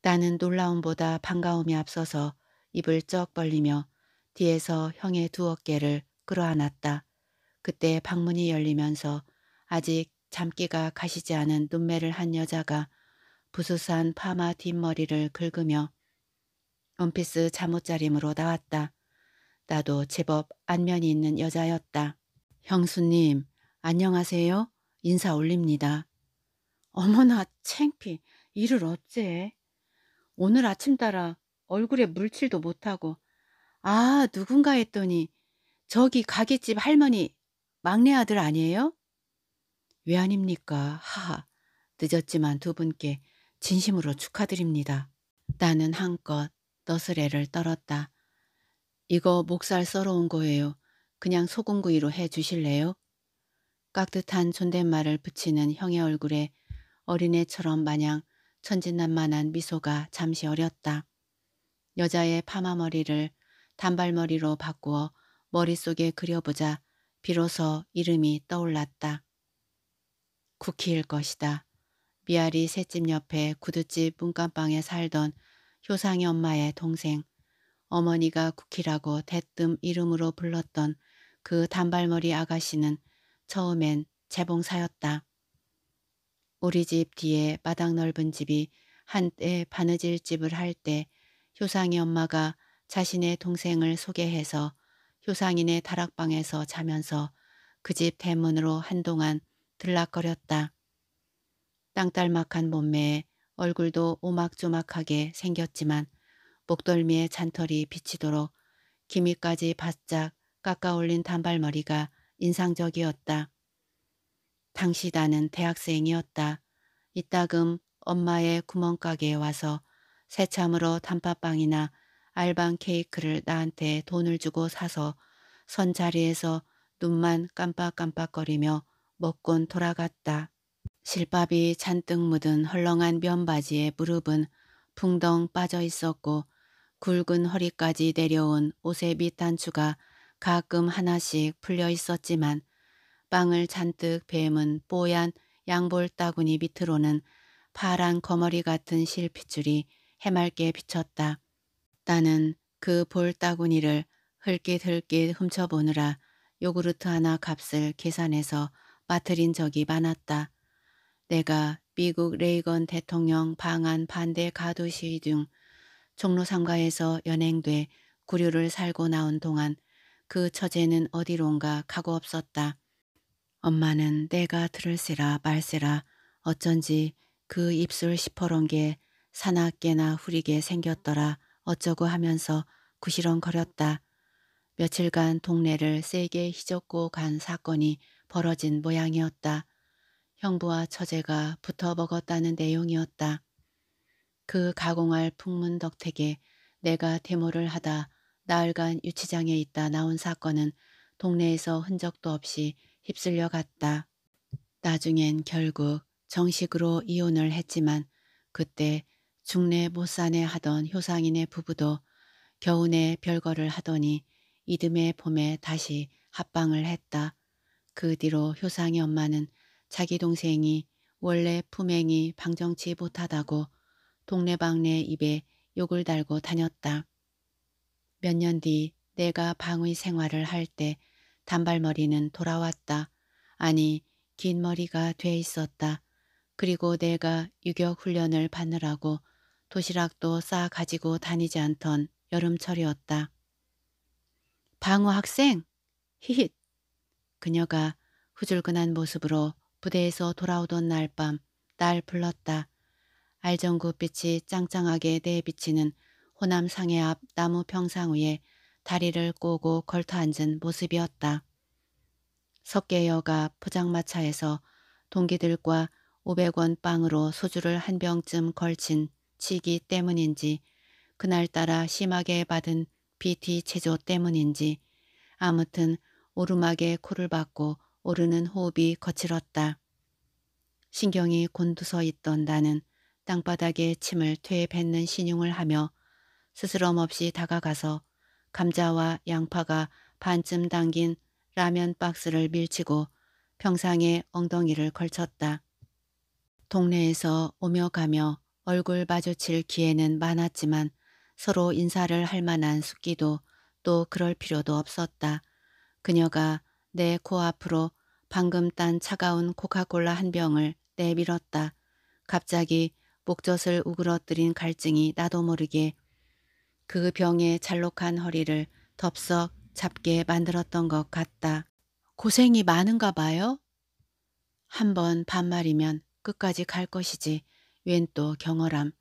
나는 놀라움보다 반가움이 앞서서 입을 쩍 벌리며 뒤에서 형의 두 어깨를 끌어안았다. 그때 방문이 열리면서 아직 잠기가 가시지 않은 눈매를 한 여자가 부수산 파마 뒷머리를 긁으며 원피스 잠옷자림으로 나왔다. 나도 제법 안면이 있는 여자였다. 형수님 안녕하세요. 인사 올립니다. 어머나 챙피 일을 어째 오늘 아침 따라 얼굴에 물칠도 못하고 아 누군가 했더니 저기 가게집 할머니 막내 아들 아니에요? 왜 아닙니까? 하하 늦었지만 두 분께 진심으로 축하드립니다. 나는 한껏 너스레를 떨었다. 이거 목살 썰어온 거예요. 그냥 소금구이로 해 주실래요? 깍듯한 존댓말을 붙이는 형의 얼굴에 어린애처럼 마냥 천진난만한 미소가 잠시 어렸다. 여자의 파마머리를 단발머리로 바꾸어 머릿속에 그려보자 비로소 이름이 떠올랐다. 쿠키일 것이다. 미아리 새집 옆에 구두집 문간방에 살던 효상이 엄마의 동생. 어머니가 쿠키라고 대뜸 이름으로 불렀던 그 단발머리 아가씨는 처음엔 재봉사였다. 우리 집 뒤에 마당 넓은 집이 한때 바느질 집을 할 때 효상이 엄마가 자신의 동생을 소개해서 효상이네 다락방에서 자면서 그 집 대문으로 한동안 들락거렸다. 땅딸막한 몸매에 얼굴도 오막조막하게 생겼지만 목덜미에 잔털이 비치도록 기미까지 바짝 깎아올린 단발머리가 인상적이었다. 당시 나는 대학생이었다. 이따금 엄마의 구멍가게에 와서 새참으로 단팥빵이나 알방 케이크를 나한테 돈을 주고 사서 선 자리에서 눈만 깜빡깜빡거리며 먹곤 돌아갔다. 실밥이 잔뜩 묻은 헐렁한 면바지에 무릎은 풍덩 빠져 있었고 굵은 허리까지 내려온 옷의 밑단추가 가끔 하나씩 풀려 있었지만 빵을 잔뜩 뱀은 뽀얀 양볼 따구니 밑으로는 파란 거머리 같은 실핏줄이 해맑게 비쳤다. 나는 그 볼 따구니를 흘깃흘깃 훔쳐보느라 요구르트 하나 값을 계산해서 빠뜨린 적이 많았다. 내가 미국 레이건 대통령 방한 반대 가두 시위 등 종로 상가에서 연행돼 구류를 살고 나온 동안 그 처제는 어디론가 가고 없었다. 엄마는 내가 들을세라 말세라 어쩐지 그 입술 시퍼런 게 사납게나 후리게 생겼더라 어쩌고 하면서 구시렁거렸다. 며칠간 동네를 세게 휘젓고 간 사건이 벌어진 모양이었다. 형부와 처제가 붙어먹었다는 내용이었다. 그 가공할 풍문덕택에 내가 데모를 하다 나흘간 유치장에 있다 나온 사건은 동네에서 흔적도 없이 휩쓸려 갔다. 나중엔 결국 정식으로 이혼을 했지만 그때 중내 못산에 하던 효상인의 부부도 겨우내 별거를 하더니 이듬해 봄에 다시 합방을 했다. 그 뒤로 효상이 엄마는 자기 동생이 원래 품행이 방정치 못하다고 동네방네 입에 욕을 달고 다녔다. 몇 년 뒤 내가 방의 생활을 할때 단발머리는 돌아왔다. 아니 긴 머리가 돼 있었다. 그리고 내가 유격훈련을 받느라고 도시락도 싸 가지고 다니지 않던 여름철이었다. 방우 학생! 히힛! 그녀가 후줄근한 모습으로 부대에서 돌아오던 날밤날 불렀다. 알전구 빛이 짱짱하게 내비치는 호남 상해 앞 나무 평상 위에 다리를 꼬고 걸터앉은 모습이었다. 석계여가 포장마차에서 동기들과 500원 빵으로 소주를 한 병쯤 걸친 치기 때문인지 그날따라 심하게 받은 BT 체조 때문인지 아무튼 오르막에 코를 박고 오르는 호흡이 거칠었다. 신경이 곤두서 있던 나는 땅바닥에 침을 퇴 뱉는 신용을 하며 스스럼 없이 다가가서 감자와 양파가 반쯤 담긴 라면 박스를 밀치고 평상에 엉덩이를 걸쳤다. 동네에서 오며 가며 얼굴 마주칠 기회는 많았지만 서로 인사를 할 만한 숫기도또 그럴 필요도 없었다. 그녀가 내 코앞으로 방금 딴 차가운 코카콜라 한 병을 내밀었다. 갑자기 목젖을 우그러뜨린 갈증이 나도 모르게 그병에 잘록한 허리를 덥석 잡게 만들었던 것 같다. 고생이 많은가 봐요? 한번 반말이면 끝까지 갈 것이지 웬 또 경허람.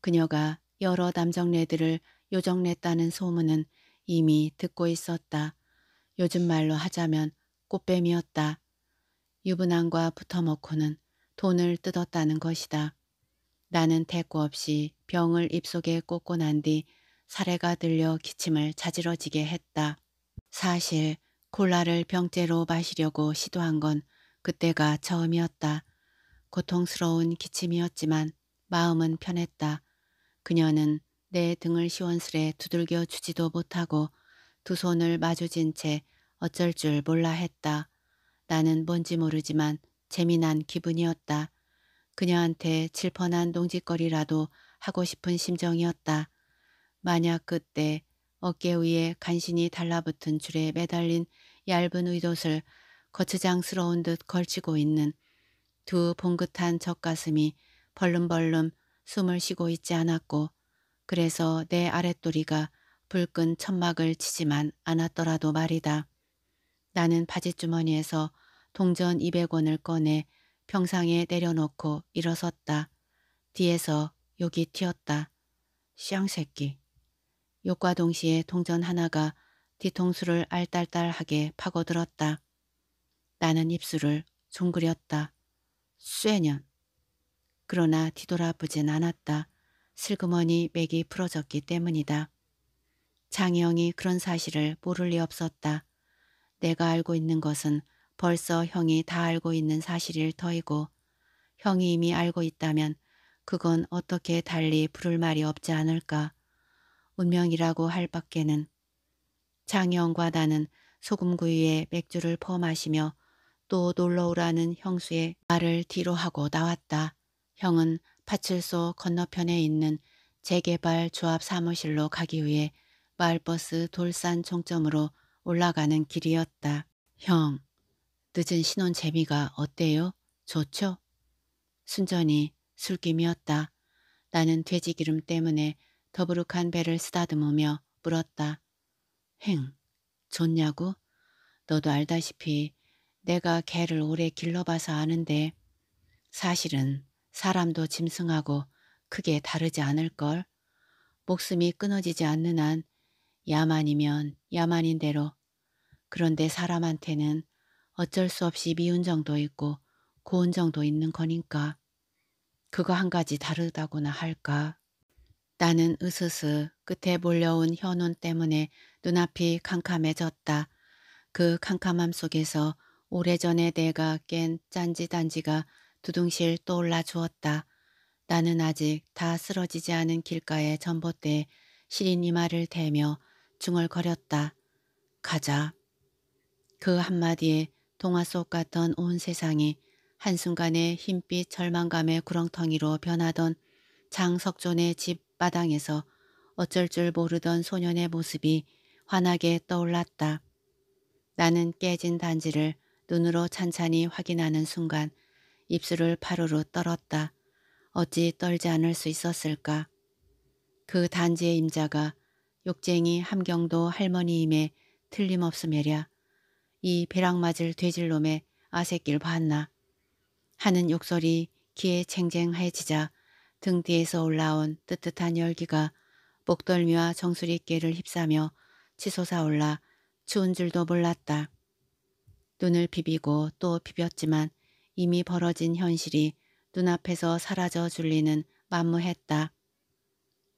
그녀가 여러 남정네들을 요정냈다는 소문은 이미 듣고 있었다. 요즘 말로 하자면 꽃뱀이었다. 유부남과 붙어먹고는 돈을 뜯었다는 것이다. 나는 대꾸 없이 병을 입속에 꽂고 난뒤 사례가 들려 기침을 자지러지게 했다. 사실 콜라를 병째로 마시려고 시도한 건 그때가 처음이었다. 고통스러운 기침이었지만 마음은 편했다. 그녀는 내 등을 시원스레 두들겨 주지도 못하고 두 손을 마주진채 어쩔 줄 몰라 했다. 나는 뭔지 모르지만 재미난 기분이었다. 그녀한테 질펀한 농짓거리라도 하고 싶은 심정이었다. 만약 그때 어깨 위에 간신히 달라붙은 줄에 매달린 얇은 의도을 거추장스러운 듯 걸치고 있는 두 봉긋한 젖가슴이 벌름벌름 숨을 쉬고 있지 않았고 그래서 내 아랫도리가 불끈 천막을 치지만 않았더라도 말이다. 나는 바지주머니에서 동전 200원을 꺼내 평상에 내려놓고 일어섰다. 뒤에서 욕이 튀었다. 쌍새끼. 욕과 동시에 동전 하나가 뒤통수를 알딸딸하게 파고들었다. 나는 입술을 둥그렸다. 쇠년. 그러나 뒤돌아보진 않았다. 슬그머니 맥이 풀어졌기 때문이다. 장희영이 그런 사실을 모를 리 없었다. 내가 알고 있는 것은 벌써 형이 다 알고 있는 사실일 터이고 형이 이미 알고 있다면 그건 어떻게 달리 부를 말이 없지 않을까. 운명이라고 할 밖에는 장영과 나는 소금구이에 맥주를 퍼 마시며 또 놀러오라는 형수의 말을 뒤로 하고 나왔다. 형은 파출소 건너편에 있는 재개발 조합 사무실로 가기 위해 마을버스 돌산 종점으로 올라가는 길이었다. 형, 늦은 신혼 재미가 어때요? 좋죠? 순전히 술김이었다. 나는 돼지기름 때문에 더부룩한 배를 쓰다듬으며 물었다. 행, 좋냐고? 너도 알다시피 내가 개를 오래 길러봐서 아는데 사실은 사람도 짐승하고 크게 다르지 않을걸. 목숨이 끊어지지 않는 한 야만이면 야만인 대로 그런데 사람한테는 어쩔 수 없이 미운 정도 있고 고운 정도 있는 거니까 그거 한 가지 다르다고나 할까 나는 으스스 끝에 몰려온 현혼 때문에 눈앞이 캄캄해졌다. 그 캄캄함 속에서 오래전에 내가 깬 짠지단지가 두둥실 떠올라 주었다. 나는 아직 다 쓰러지지 않은 길가에전봇대 시린 이마를 대며 중얼거렸다. 가자. 그 한마디에 동화 속 같던 온 세상이 한순간에 흰빛 절망감의 구렁텅이로 변하던 장석존의 집 마당에서 어쩔 줄 모르던 소년의 모습이 환하게 떠올랐다. 나는 깨진 단지를 눈으로 찬찬히 확인하는 순간 입술을 파로로 떨었다. 어찌 떨지 않을 수 있었을까. 그 단지의 임자가 욕쟁이 함경도 할머니임에 틀림없음에랴 이 벼락맞을 돼질놈의 아새끼를 봤나 하는 욕설이 귀에 쟁쟁해지자 등 뒤에서 올라온 뜨뜻한 열기가 목덜미와 정수리깨를 휩싸며 치솟아올라 추운 줄도 몰랐다. 눈을 비비고 또 비볐지만 이미 벌어진 현실이 눈앞에서 사라져 줄리는 만무했다.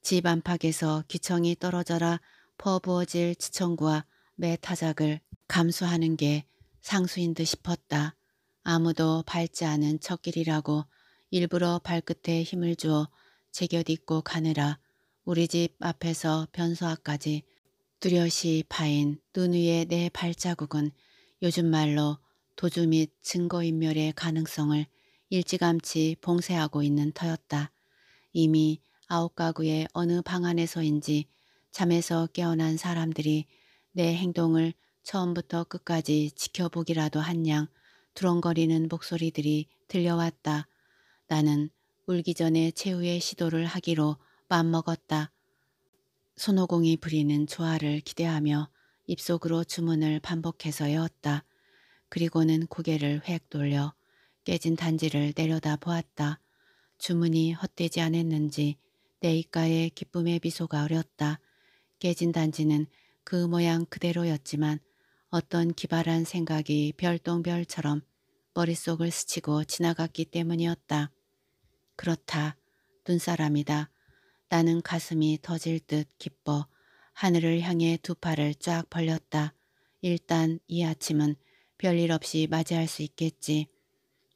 집 안팎에서 기청이 떨어져라 퍼부어질 지청과 매타작을 감수하는 게 상수인 듯 싶었다. 아무도 밟지 않은 첫 길이라고 일부러 발끝에 힘을 주어 제곁입고 가느라 우리 집 앞에서 변소앞까지 뚜렷이 파인 눈위에내 발자국은 요즘 말로 도주 및 증거인멸의 가능성을 일찌감치 봉쇄하고 있는 터였다. 이미 아홉 가구의 어느 방 안에서인지 잠에서 깨어난 사람들이 내 행동을 처음부터 끝까지 지켜보기라도 한 양 두렁거리는 목소리들이 들려왔다. 나는 울기 전에 최후의 시도를 하기로 맘먹었다. 손오공이 부리는 조화를 기대하며 입속으로 주문을 반복해서 여웠다 그리고는 고개를 획 돌려 깨진 단지를 내려다 보았다. 주문이 헛되지 않았는지 내 입가에 기쁨의 미소가 어렸다. 깨진 단지는 그 모양 그대로였지만 어떤 기발한 생각이 별똥별처럼 머릿속을 스치고 지나갔기 때문이었다. 그렇다. 눈사람이다. 나는 가슴이 터질 듯 기뻐 하늘을 향해 두 팔을 쫙 벌렸다. 일단 이 아침은 별일 없이 맞이할 수 있겠지.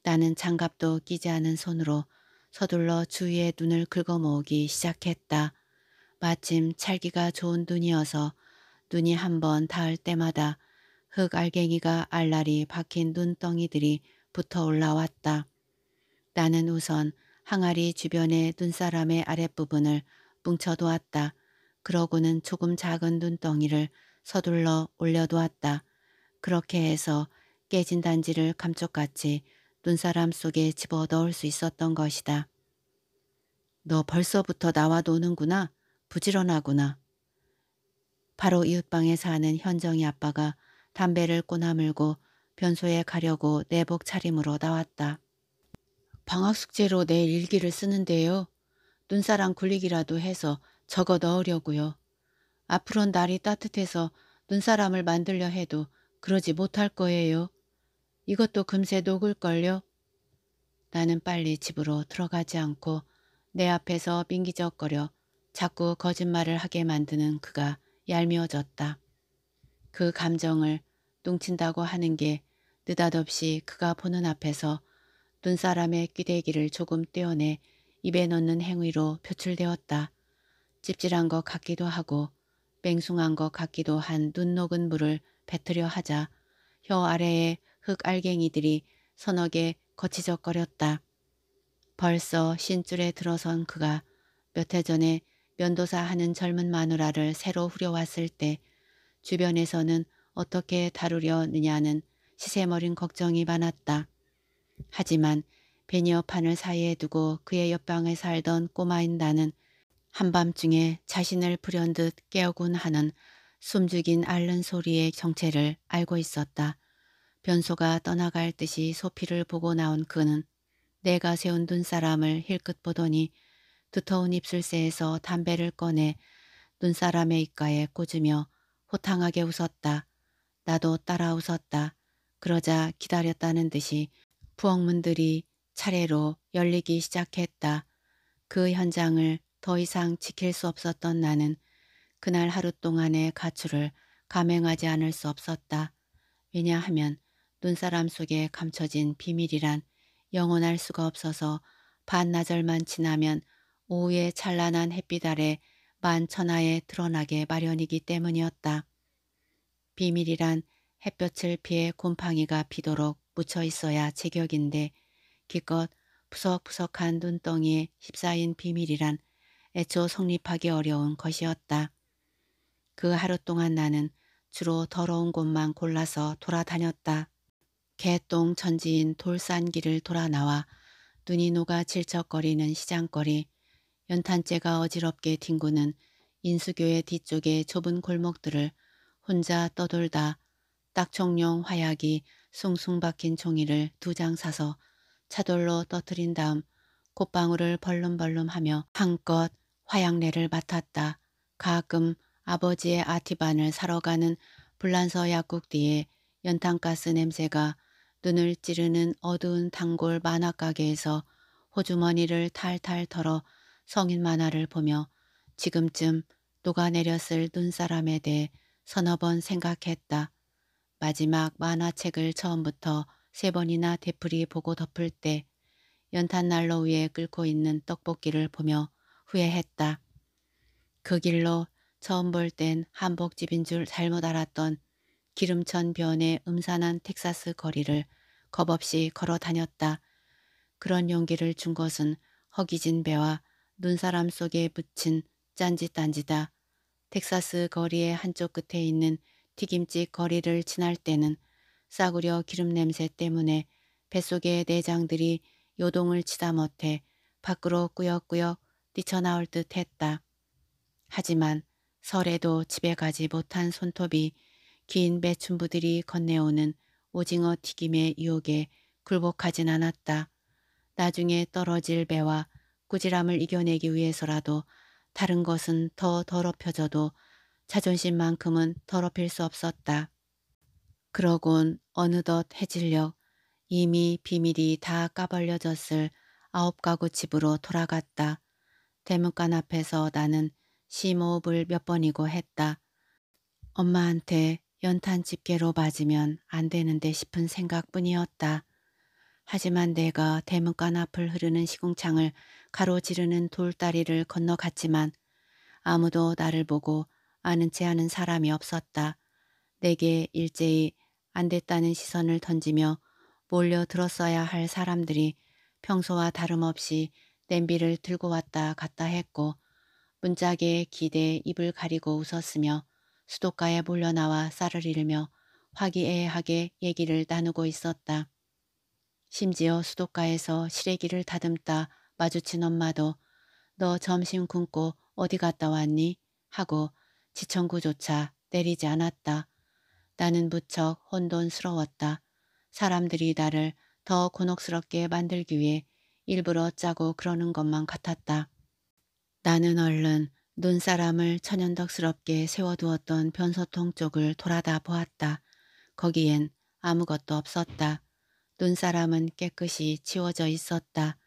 나는 장갑도 끼지 않은 손으로 서둘러 주위의 눈을 긁어모으기 시작했다. 마침 찰기가 좋은 눈이어서 눈이 한번 닿을 때마다 흙알갱이가 알날이 박힌 눈덩이들이 붙어 올라왔다. 나는 우선 항아리 주변의 눈사람의 아랫부분을 뭉쳐두었다. 그러고는 조금 작은 눈덩이를 서둘러 올려두었다. 그렇게 해서 깨진 단지를 감쪽같이 눈사람 속에 집어넣을 수 있었던 것이다. 너 벌써부터 나와 노는구나. 부지런하구나. 바로 이웃방에 사는 현정이 아빠가 담배를 꼬나물고 변소에 가려고 내복 차림으로 나왔다. 방학 숙제로 내 일기를 쓰는데요. 눈사랑 굴리기라도 해서 적어 넣으려고요. 앞으론 날이 따뜻해서 눈사람을 만들려 해도 그러지 못할 거예요. 이것도 금세 녹을걸요. 나는 빨리 집으로 들어가지 않고 내 앞에서 빙기적거려 자꾸 거짓말을 하게 만드는 그가 얄미워졌다. 그 감정을 뚱친다고 하는 게 느닷없이 그가 보는 앞에서 눈사람의 끼대기를 조금 떼어내 입에 넣는 행위로 표출되었다. 찝찔한것 같기도 하고 뺑숭한것 같기도 한 눈 녹은 물을 뱉으려 하자 혀 아래에 흙 알갱이들이 서너 개 거치적거렸다. 벌써 신줄에 들어선 그가 몇 해 전에 면도사 하는 젊은 마누라를 새로 후려왔을 때 주변에서는 어떻게 다루려느냐는 시세머린 걱정이 많았다. 하지만 베니어 판을 사이에 두고 그의 옆방에 살던 꼬마인 다는 한밤중에 자신을 불현듯 깨우곤 하는 숨죽인 앓는 소리의 정체를 알고 있었다. 변소가 떠나갈 듯이 소피를 보고 나온 그는 내가 세운 눈사람을 힐끗 보더니 두터운 입술새에서 담배를 꺼내 눈사람의 입가에 꽂으며 호탕하게 웃었다. 나도 따라 웃었다. 그러자 기다렸다는 듯이 부엌문들이 차례로 열리기 시작했다. 그 현장을 더 이상 지킬 수 없었던 나는 그날 하루 동안의 가출을 감행하지 않을 수 없었다. 왜냐하면 눈사람 속에 감춰진 비밀이란 영원할 수가 없어서 반나절만 지나면 오후의 찬란한 햇빛 아래 만천하에 드러나게 마련이기 때문이었다. 비밀이란 햇볕을 피해 곰팡이가 피도록 묻혀 있어야 제격인데 기껏 푸석푸석한 눈덩이에 휩싸인 비밀이란 애초 성립하기 어려운 것이었다. 그 하루 동안 나는 주로 더러운 곳만 골라서 돌아다녔다. 개똥 천지인 돌산길을 돌아 나와 눈이 녹아 질척거리는 시장거리, 연탄재가 어지럽게 뒹구는 인수교의 뒤쪽의 좁은 골목들을 혼자 떠돌다 딱총용 화약이 숭숭 박힌 종이를 두 장 사서 차돌로 떠트린 다음 콧방울을 벌름벌름하며 한껏 화약내를 맡았다. 가끔 아버지의 아티반을 사러 가는 불란서 약국 뒤에 연탄가스 냄새가 눈을 찌르는 어두운 단골 만화가게에서 호주머니를 탈탈 털어 성인 만화를 보며 지금쯤 녹아내렸을 눈사람에 대해 서너 번 생각했다. 마지막 만화책을 처음부터 세 번이나 되풀이 보고 덮을 때 연탄 난로 위에 끓고 있는 떡볶이를 보며 후회했다. 그 길로 처음 볼 땐 한복집인 줄 잘못 알았던 기름천 변의 음산한 텍사스 거리를 겁없이 걸어 다녔다. 그런 용기를 준 것은 허기진 배와 눈사람 속에 붙인 짠짓단지다. 텍사스 거리의 한쪽 끝에 있는 튀김집 거리를 지날 때는 싸구려 기름 냄새 때문에 뱃속의 내장들이 요동을 치다 못해 밖으로 꾸역꾸역 뛰쳐나올 듯 했다. 하지만 설에도 집에 가지 못한 손톱이 긴 매춘부들이 건네오는 오징어 튀김의 유혹에 굴복하진 않았다. 나중에 떨어질 배와 꾸지람을 이겨내기 위해서라도 다른 것은 더 더럽혀져도 자존심만큼은 더럽힐 수 없었다. 그러곤 어느덧 해질녘 이미 비밀이 다 까발려졌을 아홉 가구 집으로 돌아갔다. 대문간 앞에서 나는 심호흡을 몇 번이고 했다. 엄마한테 연탄 집게로 맞으면 안 되는데 싶은 생각뿐이었다. 하지만 내가 대문간 앞을 흐르는 시궁창을 가로지르는 돌다리를 건너갔지만 아무도 나를 보고 아는 체 하는 사람이 없었다. 내게 일제히 안 됐다는 시선을 던지며 몰려들었어야 할 사람들이 평소와 다름없이 냄비를 들고 왔다 갔다 했고 문짝에 기대 입을 가리고 웃었으며 수도가에 몰려나와 쌀을 잃으며 화기애애하게 얘기를 나누고 있었다. 심지어 수도가에서 시래기를 다듬다 마주친 엄마도 너 점심 굶고 어디 갔다 왔니? 하고 지청구조차 때리지 않았다. 나는 무척 혼돈스러웠다. 사람들이 나를 더 곤혹스럽게 만들기 위해 일부러 짜고 그러는 것만 같았다. 나는 얼른 눈사람을 천연덕스럽게 세워두었던 변소통 쪽을 돌아다 보았다. 거기엔 아무것도 없었다. 눈사람은 깨끗이 치워져 있었다.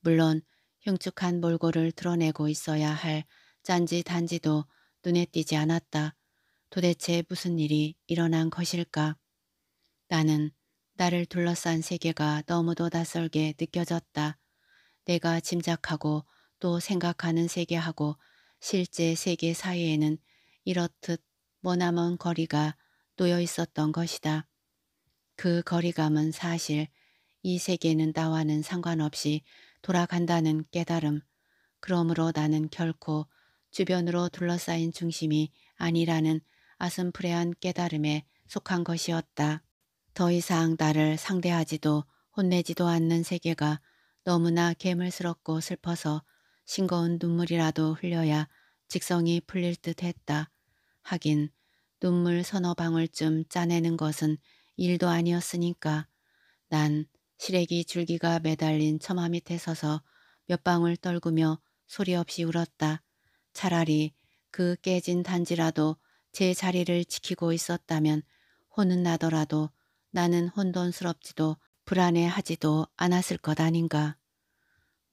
물론 흉측한 몰골을 드러내고 있어야 할 짠지 단지도 눈에 띄지 않았다. 도대체 무슨 일이 일어난 것일까? 나는 나를 둘러싼 세계가 너무도 낯설게 느껴졌다. 내가 짐작하고 또 생각하는 세계하고 실제 세계 사이에는 이렇듯 머나먼 거리가 놓여 있었던 것이다. 그 거리감은 사실 이 세계는 나와는 상관없이 돌아간다는 깨달음. 그러므로 나는 결코 주변으로 둘러싸인 중심이 아니라는 아슴프레한 깨달음에 속한 것이었다. 더 이상 나를 상대하지도 혼내지도 않는 세계가 너무나 괴물스럽고 슬퍼서 싱거운 눈물이라도 흘려야 직성이 풀릴 듯 했다. 하긴 눈물 서너 방울쯤 짜내는 것은 일도 아니었으니까 난 시래기 줄기가 매달린 처마 밑에 서서 몇 방울 떨구며 소리 없이 울었다. 차라리 그 깨진 단지라도 제 자리를 지키고 있었다면 혼은 나더라도 나는 혼돈스럽지도 불안해하지도 않았을 것 아닌가.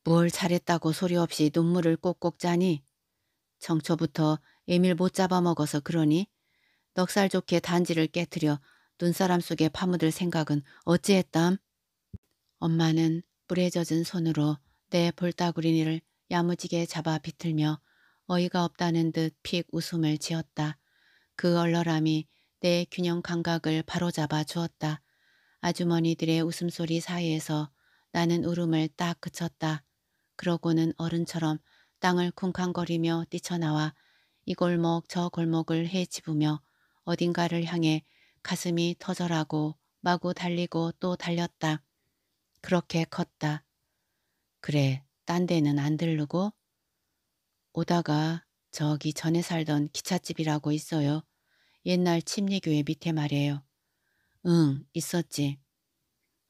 뭘 잘했다고 소리 없이 눈물을 꼭꼭 짜니? 정초부터 에밀 못 잡아먹어서 그러니? 넉살 좋게 단지를 깨뜨려 눈사람 속에 파묻을 생각은 어찌했담? 엄마는 뿌에 젖은 손으로 내 볼따구리니를 야무지게 잡아 비틀며 어이가 없다는 듯 픽 웃음을 지었다. 그 얼얼함이 내 균형 감각을 바로잡아 주었다. 아주머니들의 웃음소리 사이에서 나는 울음을 딱 그쳤다. 그러고는 어른처럼 땅을 쿵쾅거리며 뛰쳐나와 이 골목 저 골목을 헤집으며 어딘가를 향해 가슴이 터져라고 마구 달리고 또 달렸다. 그렇게 컸다. 그래, 딴 데는 안 들르고 오다가 저기 전에 살던 기찻집이라고 있어요. 옛날 침례교회 밑에 말이에요. 응, 있었지.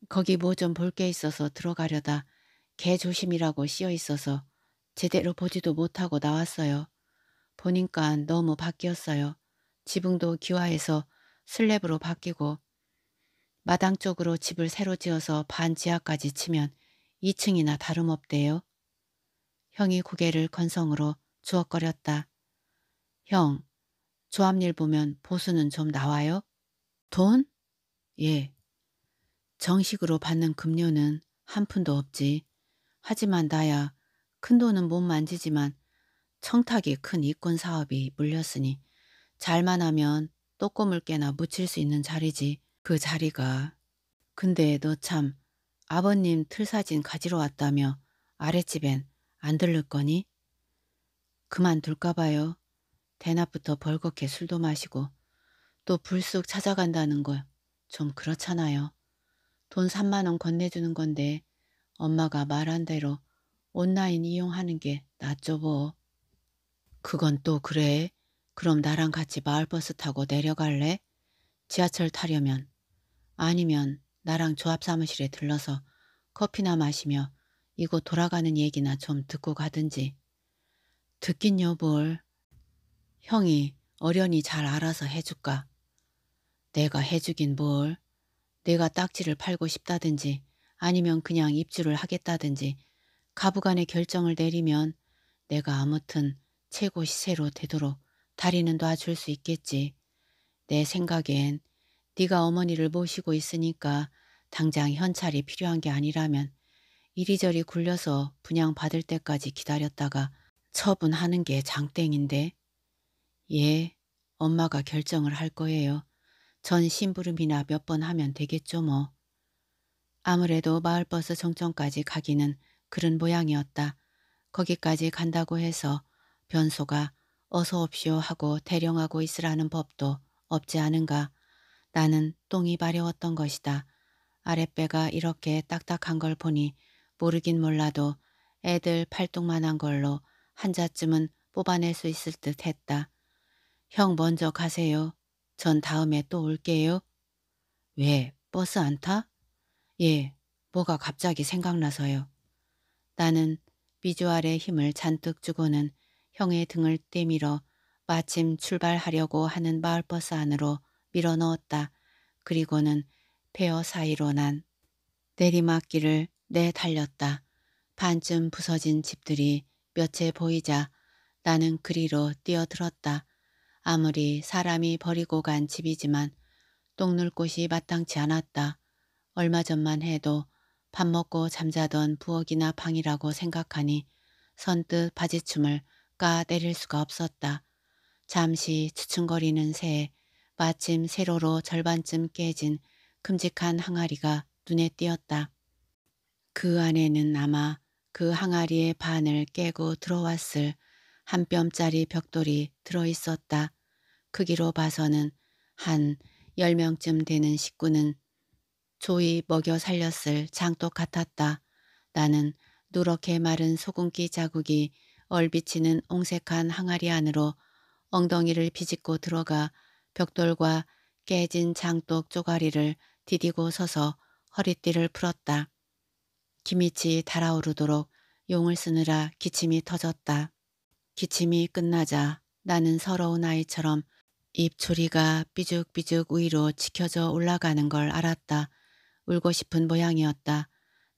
거기 뭐 좀 볼 게 있어서 들어가려다 개 조심이라고 씌어 있어서 제대로 보지도 못하고 나왔어요. 보니까 너무 바뀌었어요. 지붕도 기화해서 슬랩으로 바뀌고 마당 쪽으로 집을 새로 지어서 반 지하까지 치면 2층이나 다름없대요. 형이 고개를 건성으로 주걱거렸다. 형, 조합일 보면 보수는 좀 나와요? 돈? 예. 정식으로 받는 급료는 한 푼도 없지. 하지만 나야 큰 돈은 못 만지지만 청탁이 큰 이권 사업이 물렸으니 잘만 하면 떡고물깨나 묻힐 수 있는 자리지 그 자리가. 근데 너 참 아버님 틀 사진 가지러 왔다며 아랫집엔 안 들를 거니? 그만둘까 봐요. 대낮부터 벌겋게 술도 마시고 또 불쑥 찾아간다는 거 좀 그렇잖아요. 돈 3만 원 건네주는 건데 엄마가 말한 대로 온라인 이용하는 게 낫죠 뭐. 그건 또 그래. 그럼 나랑 같이 마을버스 타고 내려갈래? 지하철 타려면 아니면 나랑 조합사무실에 들러서 커피나 마시며 이곳 돌아가는 얘기나 좀 듣고 가든지. 듣긴요 뭘. 형이 어련히 잘 알아서 해줄까. 내가 해주긴 뭘. 내가 딱지를 팔고 싶다든지 아니면 그냥 입주를 하겠다든지 가부간의 결정을 내리면 내가 아무튼 최고 시세로 되도록 다리는 놔줄 수 있겠지. 내 생각엔 네가 어머니를 모시고 있으니까 당장 현찰이 필요한 게 아니라면 이리저리 굴려서 분양받을 때까지 기다렸다가 처분하는 게 장땡인데. 예, 엄마가 결정을 할 거예요. 전 심부름이나 몇 번 하면 되겠죠 뭐. 아무래도 마을버스 정점까지 가기는 그런 모양이었다. 거기까지 간다고 해서 변소가 어서 옵시오 하고 대령하고 있으라는 법도 없지 않은가. 나는 똥이 마려웠던 것이다. 아랫배가 이렇게 딱딱한 걸 보니 모르긴 몰라도 애들 팔뚝만한 걸로 한 자쯤은 뽑아낼 수 있을 듯 했다. 형 먼저 가세요. 전 다음에 또 올게요. 왜 버스 안 타? 예, 뭐가 갑자기 생각나서요. 나는 비주얼의 힘을 잔뜩 주고는 형의 등을 떼밀어 마침 출발하려고 하는 마을버스 안으로 밀어넣었다. 그리고는 페어 사이로 난 내리막길을 내달렸다. 반쯤 부서진 집들이 몇 채 보이자 나는 그리로 뛰어들었다. 아무리 사람이 버리고 간 집이지만 똥눌 곳이 마땅치 않았다. 얼마 전만 해도 밥 먹고 잠자던 부엌이나 방이라고 생각하니 선뜻 바지춤을 깎아 내릴 수가 없었다. 잠시 추춤거리는 새에 마침 세로로 절반쯤 깨진 큼직한 항아리가 눈에 띄었다. 그 안에는 아마 그 항아리의 반을 깨고 들어왔을 한 뼘짜리 벽돌이 들어있었다. 크기로 봐서는 한 10명쯤 되는 식구는 조이 먹여 살렸을 장독 같았다. 나는 누렇게 마른 소금기 자국이 얼비치는 옹색한 항아리 안으로 엉덩이를 비집고 들어가 벽돌과 깨진 장독 쪼가리를 디디고 서서 허리띠를 풀었다. 기미치 달아오르도록 용을 쓰느라 기침이 터졌다. 기침이 끝나자 나는 서러운 아이처럼 입초리가 삐죽삐죽 위로 치켜져 올라가는 걸 알았다. 울고 싶은 모양이었다.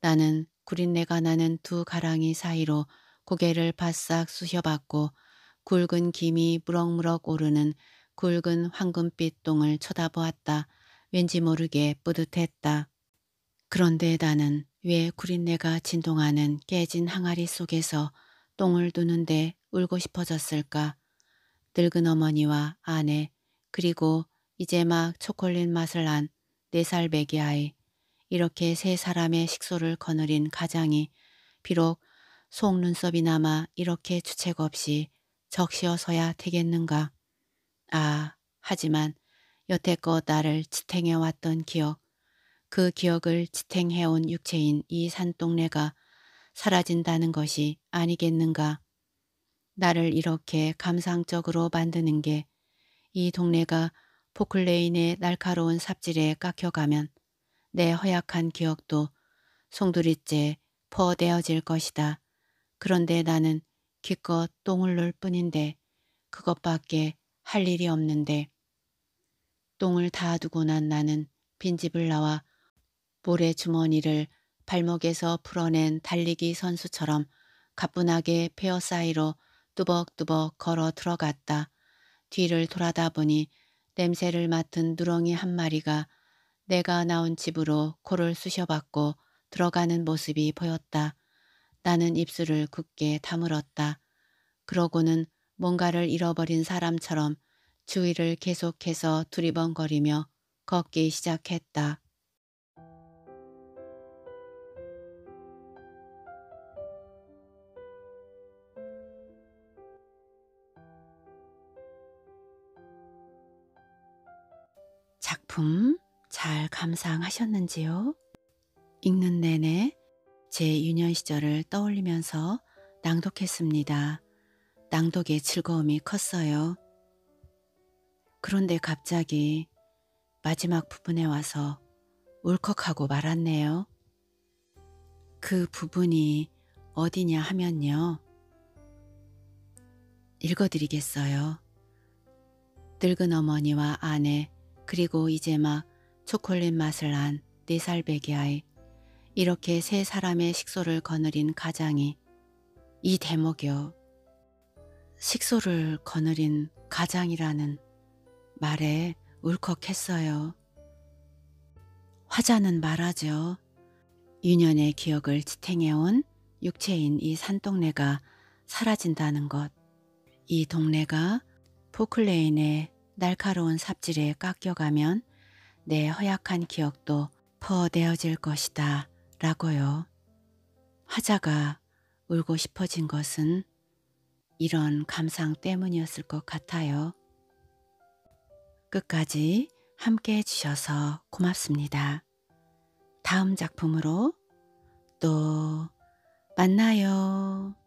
나는 구린내가 나는 두 가랑이 사이로 고개를 바싹 쑤셔받고 굵은 김이 무럭무럭 오르는 굵은 황금빛 똥을 쳐다보았다. 왠지 모르게 뿌듯했다. 그런데 나는 왜 구린내가 진동하는 깨진 항아리 속에서 똥을 두는데 울고 싶어졌을까. 늙은 어머니와 아내 그리고 이제 막 초콜릿 맛을 난 네살 매기 아이 이렇게 세 사람의 식소를 거느린 가장이 비록 속눈썹이 남아 이렇게 주책 없이 적시어서야 되겠는가. 아, 하지만 여태껏 나를 지탱해왔던 기억, 그 기억을 지탱해온 육체인 이 산동네가 사라진다는 것이 아니겠는가. 나를 이렇게 감상적으로 만드는 게 이 동네가 포클레인의 날카로운 삽질에 깎여가면 내 허약한 기억도 송두리째 퍼대어질 것이다. 그런데 나는 기껏 똥을 놀 뿐인데 그것밖에 할 일이 없는데 똥을 다 두고 난 나는 빈집을 나와 모래주머니를 발목에서 풀어낸 달리기 선수처럼 가뿐하게 페어 사이로 뚜벅뚜벅 걸어 들어갔다. 뒤를 돌아다 보니 냄새를 맡은 누렁이 한 마리가 내가 나온 집으로 코를 쑤셔받고 들어가는 모습이 보였다. 나는 입술을 굳게 다물었다. 그러고는 뭔가를 잃어버린 사람처럼 주위를 계속해서 두리번거리며 걷기 시작했다. 작품 잘 감상하셨는지요? 읽는 내내 제 유년 시절을 떠올리면서 낭독했습니다. 낭독의 즐거움이 컸어요. 그런데 갑자기 마지막 부분에 와서 울컥하고 말았네요. 그 부분이 어디냐 하면요. 읽어드리겠어요. 늙은 어머니와 아내, 그리고 이제 막 초콜릿 맛을 안 4살 배기 아이, 이렇게 세 사람의 식소를 거느린 가장이 이 대목이요. 식소를 거느린 가장이라는 말에 울컥했어요. 화자는 말하죠. 유년의 기억을 지탱해온 육체인 이 산동네가 사라진다는 것. 이 동네가 포클레인의 날카로운 삽질에 깎여가면 내 허약한 기억도 퍼내어질 것이다. 라고요. 하자가 울고 싶어진 것은 이런 감상 때문이었을 것 같아요. 끝까지 함께 해주셔서 고맙습니다. 다음 작품으로 또 만나요.